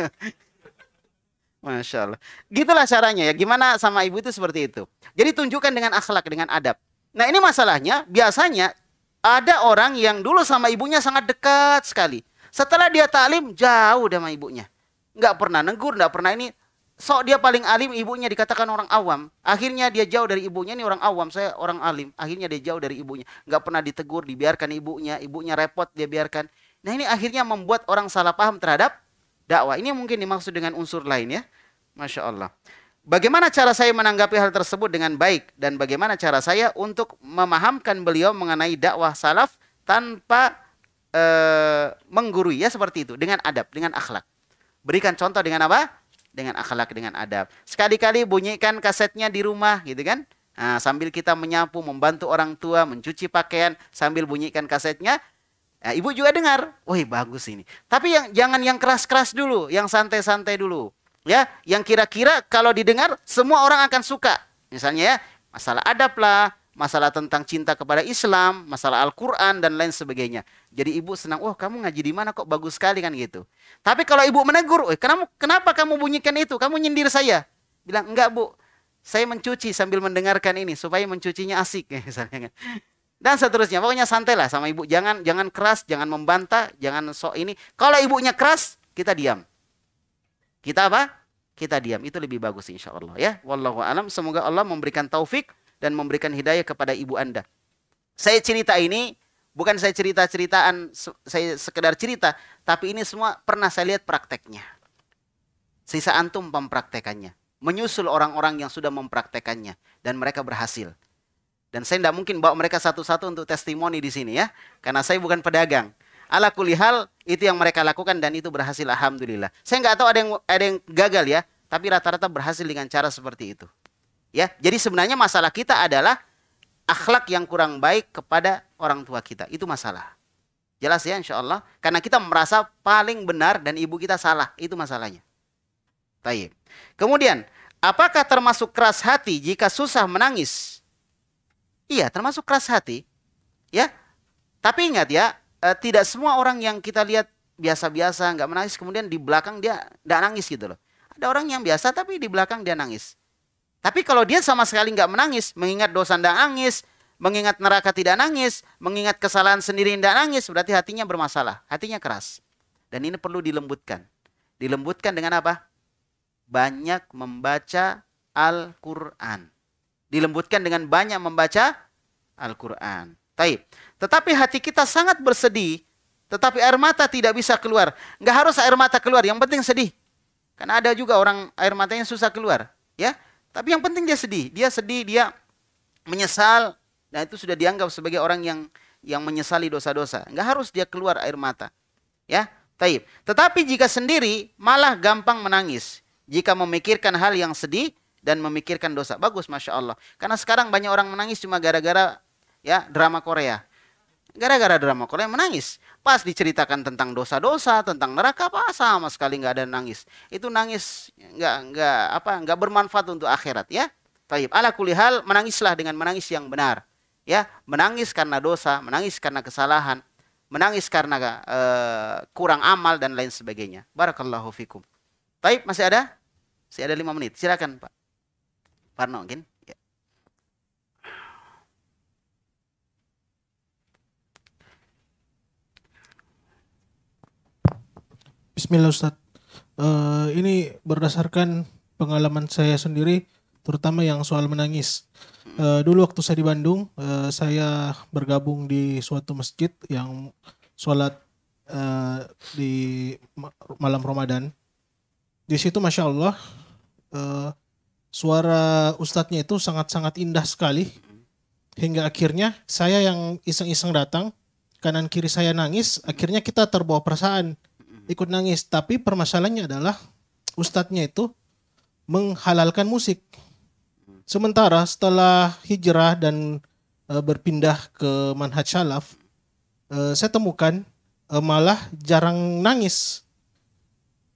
Masya Allah. Gitulah caranya ya. Gimana sama ibu itu seperti itu. Jadi tunjukkan dengan akhlak, dengan adab. Nah ini masalahnya biasanya ada orang yang dulu sama ibunya sangat dekat sekali. Setelah dia talim jauh sama ibunya. Nggak pernah negur, nggak pernah ini sok dia paling alim ibunya dikatakan orang awam akhirnya dia jauh dari ibunya ini orang awam saya orang alim akhirnya dia jauh dari ibunya nggak pernah ditegur dibiarkan ibunya ibunya repot dia biarkan Nah ini akhirnya membuat orang salah paham terhadap dakwah. Ini mungkin dimaksud dengan unsur lain ya. Masya Allah. Bagaimana cara saya menanggapi hal tersebut dengan baik dan bagaimana cara saya untuk memahamkan beliau mengenai dakwah salaf tanpa e, menggurui ya seperti itu dengan adab, dengan akhlak. Berikan contoh dengan apa? Dengan akhlak, dengan adab. Sekali-kali bunyikan kasetnya di rumah gitu kan. Nah, sambil kita menyapu, membantu orang tua, mencuci pakaian sambil bunyikan kasetnya Ya, ibu juga dengar, wah bagus ini. Tapi yang jangan yang keras-keras dulu, yang santai-santai dulu. Ya, yang kira-kira kalau didengar semua orang akan suka. Misalnya ya, masalah adab lah, masalah tentang cinta kepada Islam, masalah Al-Qur'an dan lain sebagainya. Jadi ibu senang, "Wah, kamu ngaji di mana kok bagus sekali kan gitu." Tapi kalau ibu menegur, "Eh, kenapa kenapa kamu bunyikan itu? Kamu nyindir saya." Bilang, "Enggak, Bu. Saya mencuci sambil mendengarkan ini supaya mencucinya asik." misalnya. Kan dan seterusnya. Pokoknya santailah sama ibu. Jangan jangan keras, jangan membantah, jangan sok ini. Kalau ibunya keras, kita diam. Kita apa? Kita diam. Itu lebih bagus insya Allah ya. Wallahu alam. Semoga Allah memberikan taufik dan memberikan hidayah kepada ibu Anda. Saya cerita ini bukan saya cerita-ceritaan saya sekedar cerita, tapi ini semua pernah saya lihat prakteknya. Sisa antum mempraktekannya menyusul orang-orang yang sudah mempraktekannya dan mereka berhasil. Dan saya tidak mungkin bawa mereka satu-satu untuk testimoni di sini ya, karena saya bukan pedagang. Ala kulihal itu yang mereka lakukan dan itu berhasil alhamdulillah. Saya nggak tahu ada yang ada yang gagal ya, tapi rata-rata berhasil dengan cara seperti itu. Ya, jadi sebenarnya masalah kita adalah akhlak yang kurang baik kepada orang tua kita. Itu masalah. Jelas ya insya Allah. Karena kita merasa paling benar dan ibu kita salah. Itu masalahnya. Taib. Kemudian, apakah termasuk keras hati jika susah menangis Iya, termasuk keras hati. Ya. Tapi ingat ya, e, tidak semua orang yang kita lihat biasa-biasa nggak menangis kemudian di belakang dia nggak nangis gitu loh. Ada orang yang biasa tapi di belakang dia nangis. Tapi kalau dia sama sekali nggak menangis, mengingat dosa nggak nangis, mengingat neraka tidak nangis, mengingat kesalahan sendiri tidak nangis, berarti hatinya bermasalah, hatinya keras. Dan ini perlu dilembutkan. Dilembutkan dengan apa? Banyak membaca Al-Quran dilembutkan dengan banyak membaca Al-Quran. Taib. Tetapi hati kita sangat bersedih, tetapi air mata tidak bisa keluar. Nggak harus air mata keluar, yang penting sedih. Karena ada juga orang air matanya susah keluar, ya. Tapi yang penting dia sedih, dia sedih, dia menyesal. Nah itu sudah dianggap sebagai orang yang yang menyesali dosa-dosa. Nggak harus dia keluar air mata, ya. Taib. Tetapi jika sendiri malah gampang menangis. Jika memikirkan hal yang sedih, dan memikirkan dosa. Bagus, masya Allah. Karena sekarang banyak orang menangis cuma gara-gara ya drama Korea. Gara-gara drama Korea menangis. Pas diceritakan tentang dosa-dosa, tentang neraka, apa sama sekali nggak ada nangis. Itu nangis nggak nggak apa nggak bermanfaat untuk akhirat ya. Taib. Ala kulihal menangislah dengan menangis yang benar. Ya, menangis karena dosa, menangis karena kesalahan, menangis karena uh, kurang amal dan lain sebagainya. Barakallahu fikum. Taib masih ada? Masih ada lima menit. Silakan, Pak. Parno mungkin. Ya. Bismillah Ustaz. Uh, ini berdasarkan pengalaman saya sendiri, terutama yang soal menangis. Uh, dulu waktu saya di Bandung, uh, saya bergabung di suatu masjid yang sholat uh, di malam Ramadan. Di situ, masya Allah, uh, suara ustadznya itu sangat-sangat indah sekali. Hingga akhirnya saya yang iseng-iseng datang, kanan kiri saya nangis, akhirnya kita terbawa perasaan ikut nangis. Tapi permasalahannya adalah ustadznya itu menghalalkan musik. Sementara setelah hijrah dan e, berpindah ke manhaj salaf, e, saya temukan e, malah jarang nangis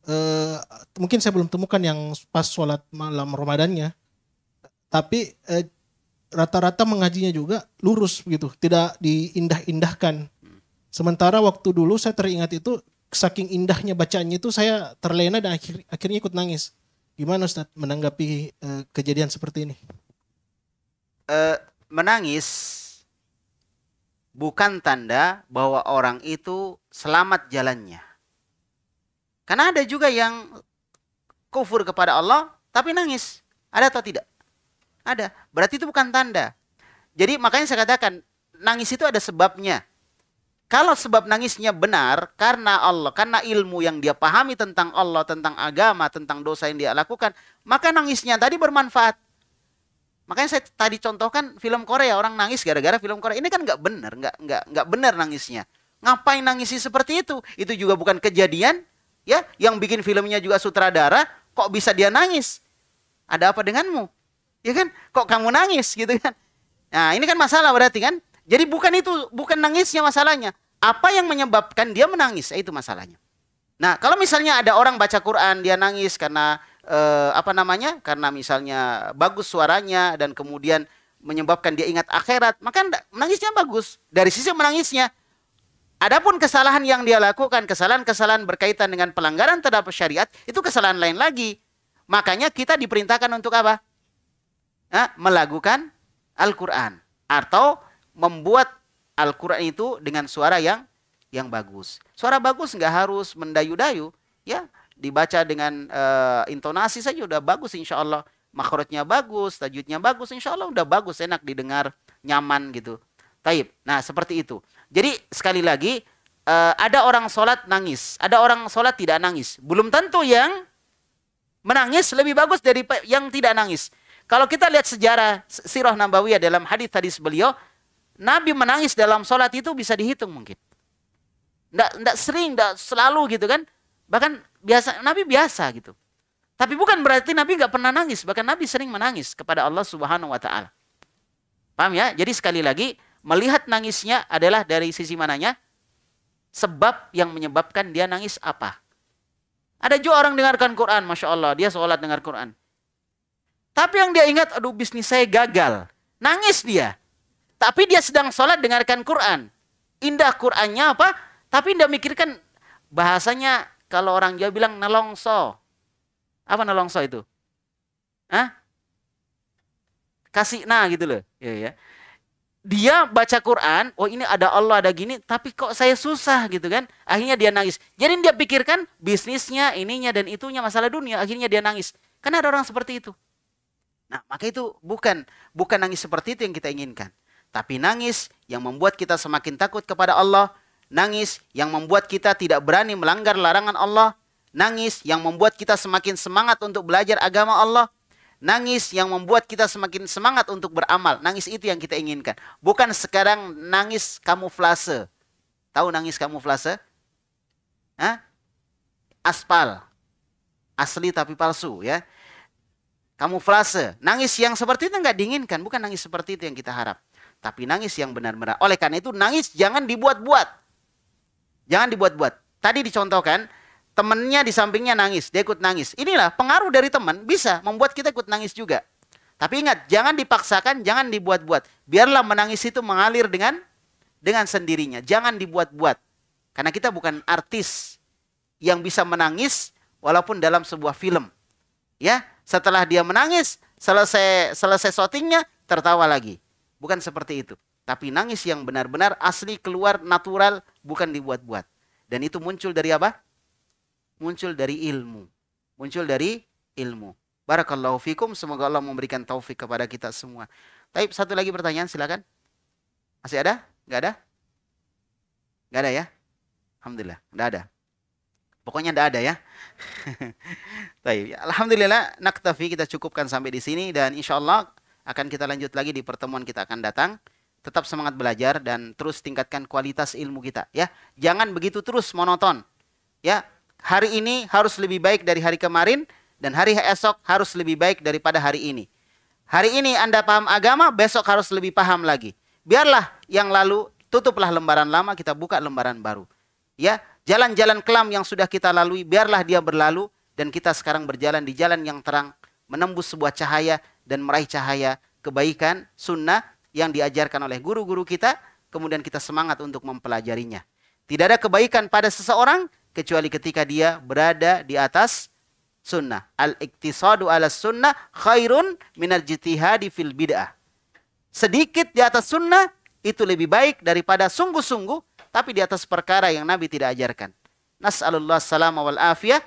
uh, mungkin saya belum temukan yang pas sholat malam Ramadannya. Tapi rata eh, rata-rata mengajinya juga lurus gitu, tidak diindah-indahkan. Sementara waktu dulu saya teringat itu saking indahnya bacaannya itu saya terlena dan akhir, akhirnya ikut nangis. Gimana Ustaz menanggapi uh, kejadian seperti ini? Uh, menangis bukan tanda bahwa orang itu selamat jalannya. Karena ada juga yang kufur kepada Allah tapi nangis. Ada atau tidak? Ada. Berarti itu bukan tanda. Jadi makanya saya katakan nangis itu ada sebabnya. Kalau sebab nangisnya benar karena Allah, karena ilmu yang dia pahami tentang Allah, tentang agama, tentang dosa yang dia lakukan, maka nangisnya tadi bermanfaat. Makanya saya tadi contohkan film Korea orang nangis gara-gara film Korea ini kan nggak benar, nggak nggak nggak benar nangisnya. Ngapain nangisi seperti itu? Itu juga bukan kejadian, ya, yang bikin filmnya juga sutradara, kok bisa dia nangis? Ada apa denganmu? Ya kan? Kok kamu nangis gitu kan? Nah, ini kan masalah berarti kan? Jadi bukan itu, bukan nangisnya masalahnya. Apa yang menyebabkan dia menangis? Eh, itu masalahnya. Nah, kalau misalnya ada orang baca Quran dia nangis karena eh, apa namanya? Karena misalnya bagus suaranya dan kemudian menyebabkan dia ingat akhirat, maka menangisnya bagus. Dari sisi menangisnya, Adapun kesalahan yang dia lakukan, kesalahan-kesalahan berkaitan dengan pelanggaran terhadap syariat, itu kesalahan lain lagi. Makanya kita diperintahkan untuk apa? Nah, melakukan Al-Quran. Atau membuat Al-Quran itu dengan suara yang yang bagus. Suara bagus nggak harus mendayu-dayu, ya dibaca dengan uh, intonasi saja udah bagus insya Allah. Makrotnya bagus, tajudnya bagus, insya Allah udah bagus, enak didengar, nyaman gitu. Taib. Nah seperti itu. Jadi sekali lagi uh, ada orang sholat nangis, ada orang sholat tidak nangis. Belum tentu yang menangis lebih bagus dari yang tidak nangis. Kalau kita lihat sejarah Sirah Nabawiyah dalam hadis-hadis beliau, Nabi menangis dalam sholat itu bisa dihitung mungkin. Nggak, nggak sering, nggak selalu gitu kan. Bahkan biasa Nabi biasa gitu. Tapi bukan berarti Nabi nggak pernah nangis. Bahkan Nabi sering menangis kepada Allah Subhanahu Wa Taala. Paham ya? Jadi sekali lagi Melihat nangisnya adalah dari sisi mananya? Sebab yang menyebabkan dia nangis apa? Ada juga orang dengarkan Quran, Masya Allah. Dia sholat dengar Quran. Tapi yang dia ingat, aduh bisnis saya gagal. Nangis dia. Tapi dia sedang sholat dengarkan Quran. Indah Qurannya apa? Tapi tidak mikirkan bahasanya kalau orang Jawa bilang nelongso. Apa nelongso itu? Hah? Kasih nah gitu loh. Ya, ya dia baca Quran, oh ini ada Allah, ada gini, tapi kok saya susah gitu kan. Akhirnya dia nangis. Jadi dia pikirkan bisnisnya, ininya, dan itunya, masalah dunia. Akhirnya dia nangis. Karena ada orang seperti itu. Nah, maka itu bukan bukan nangis seperti itu yang kita inginkan. Tapi nangis yang membuat kita semakin takut kepada Allah. Nangis yang membuat kita tidak berani melanggar larangan Allah. Nangis yang membuat kita semakin semangat untuk belajar agama Allah. Nangis yang membuat kita semakin semangat untuk beramal. Nangis itu yang kita inginkan. Bukan sekarang nangis kamuflase. Tahu nangis kamuflase? Hah? Aspal. Asli tapi palsu ya. Kamuflase. Nangis yang seperti itu nggak diinginkan. Bukan nangis seperti itu yang kita harap. Tapi nangis yang benar-benar. Oleh karena itu nangis jangan dibuat-buat. Jangan dibuat-buat. Tadi dicontohkan Temennya di sampingnya nangis, dia ikut nangis. Inilah pengaruh dari teman bisa membuat kita ikut nangis juga. Tapi ingat, jangan dipaksakan, jangan dibuat-buat. Biarlah menangis itu mengalir dengan dengan sendirinya. Jangan dibuat-buat. Karena kita bukan artis yang bisa menangis walaupun dalam sebuah film. Ya, setelah dia menangis, selesai selesai syutingnya tertawa lagi. Bukan seperti itu. Tapi nangis yang benar-benar asli keluar natural, bukan dibuat-buat. Dan itu muncul dari apa? muncul dari ilmu. Muncul dari ilmu. Barakallahu fikum, semoga Allah memberikan taufik kepada kita semua. Tapi satu lagi pertanyaan silakan. Masih ada? Enggak ada? Enggak ada ya? Alhamdulillah, enggak ada. Pokoknya enggak ada ya. Baik, alhamdulillah naktafi kita cukupkan sampai di sini dan insya Allah akan kita lanjut lagi di pertemuan kita akan datang. Tetap semangat belajar dan terus tingkatkan kualitas ilmu kita ya. Jangan begitu terus monoton. Ya, hari ini harus lebih baik dari hari kemarin dan hari esok harus lebih baik daripada hari ini. Hari ini Anda paham agama, besok harus lebih paham lagi. Biarlah yang lalu, tutuplah lembaran lama, kita buka lembaran baru. Ya, jalan-jalan kelam yang sudah kita lalui, biarlah dia berlalu dan kita sekarang berjalan di jalan yang terang, menembus sebuah cahaya dan meraih cahaya kebaikan, sunnah yang diajarkan oleh guru-guru kita, kemudian kita semangat untuk mempelajarinya. Tidak ada kebaikan pada seseorang kecuali ketika dia berada di atas sunnah. Al-iktisadu ala sunnah khairun minal jitihadi fil bid'ah. Sedikit di atas sunnah itu lebih baik daripada sungguh-sungguh tapi di atas perkara yang Nabi tidak ajarkan. Nas'alullah salama wal afiyah.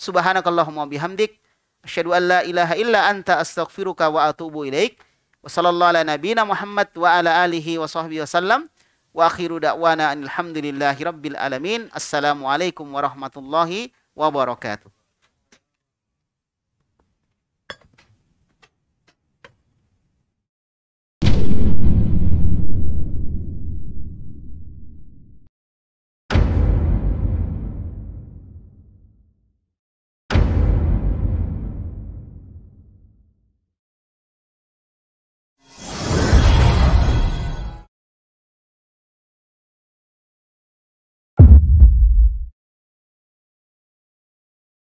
Subhanakallahumma bihamdik. Asyadu an la ilaha illa anta astaghfiruka wa atubu ilaik. Wassalamualaikum warahmatullahi ala Muhammad wa ala alihi sallam. Wa akhiru da'wana alhamdulillahi rabbil alamin. Assalamualaikum warahmatullahi wabarakatuh.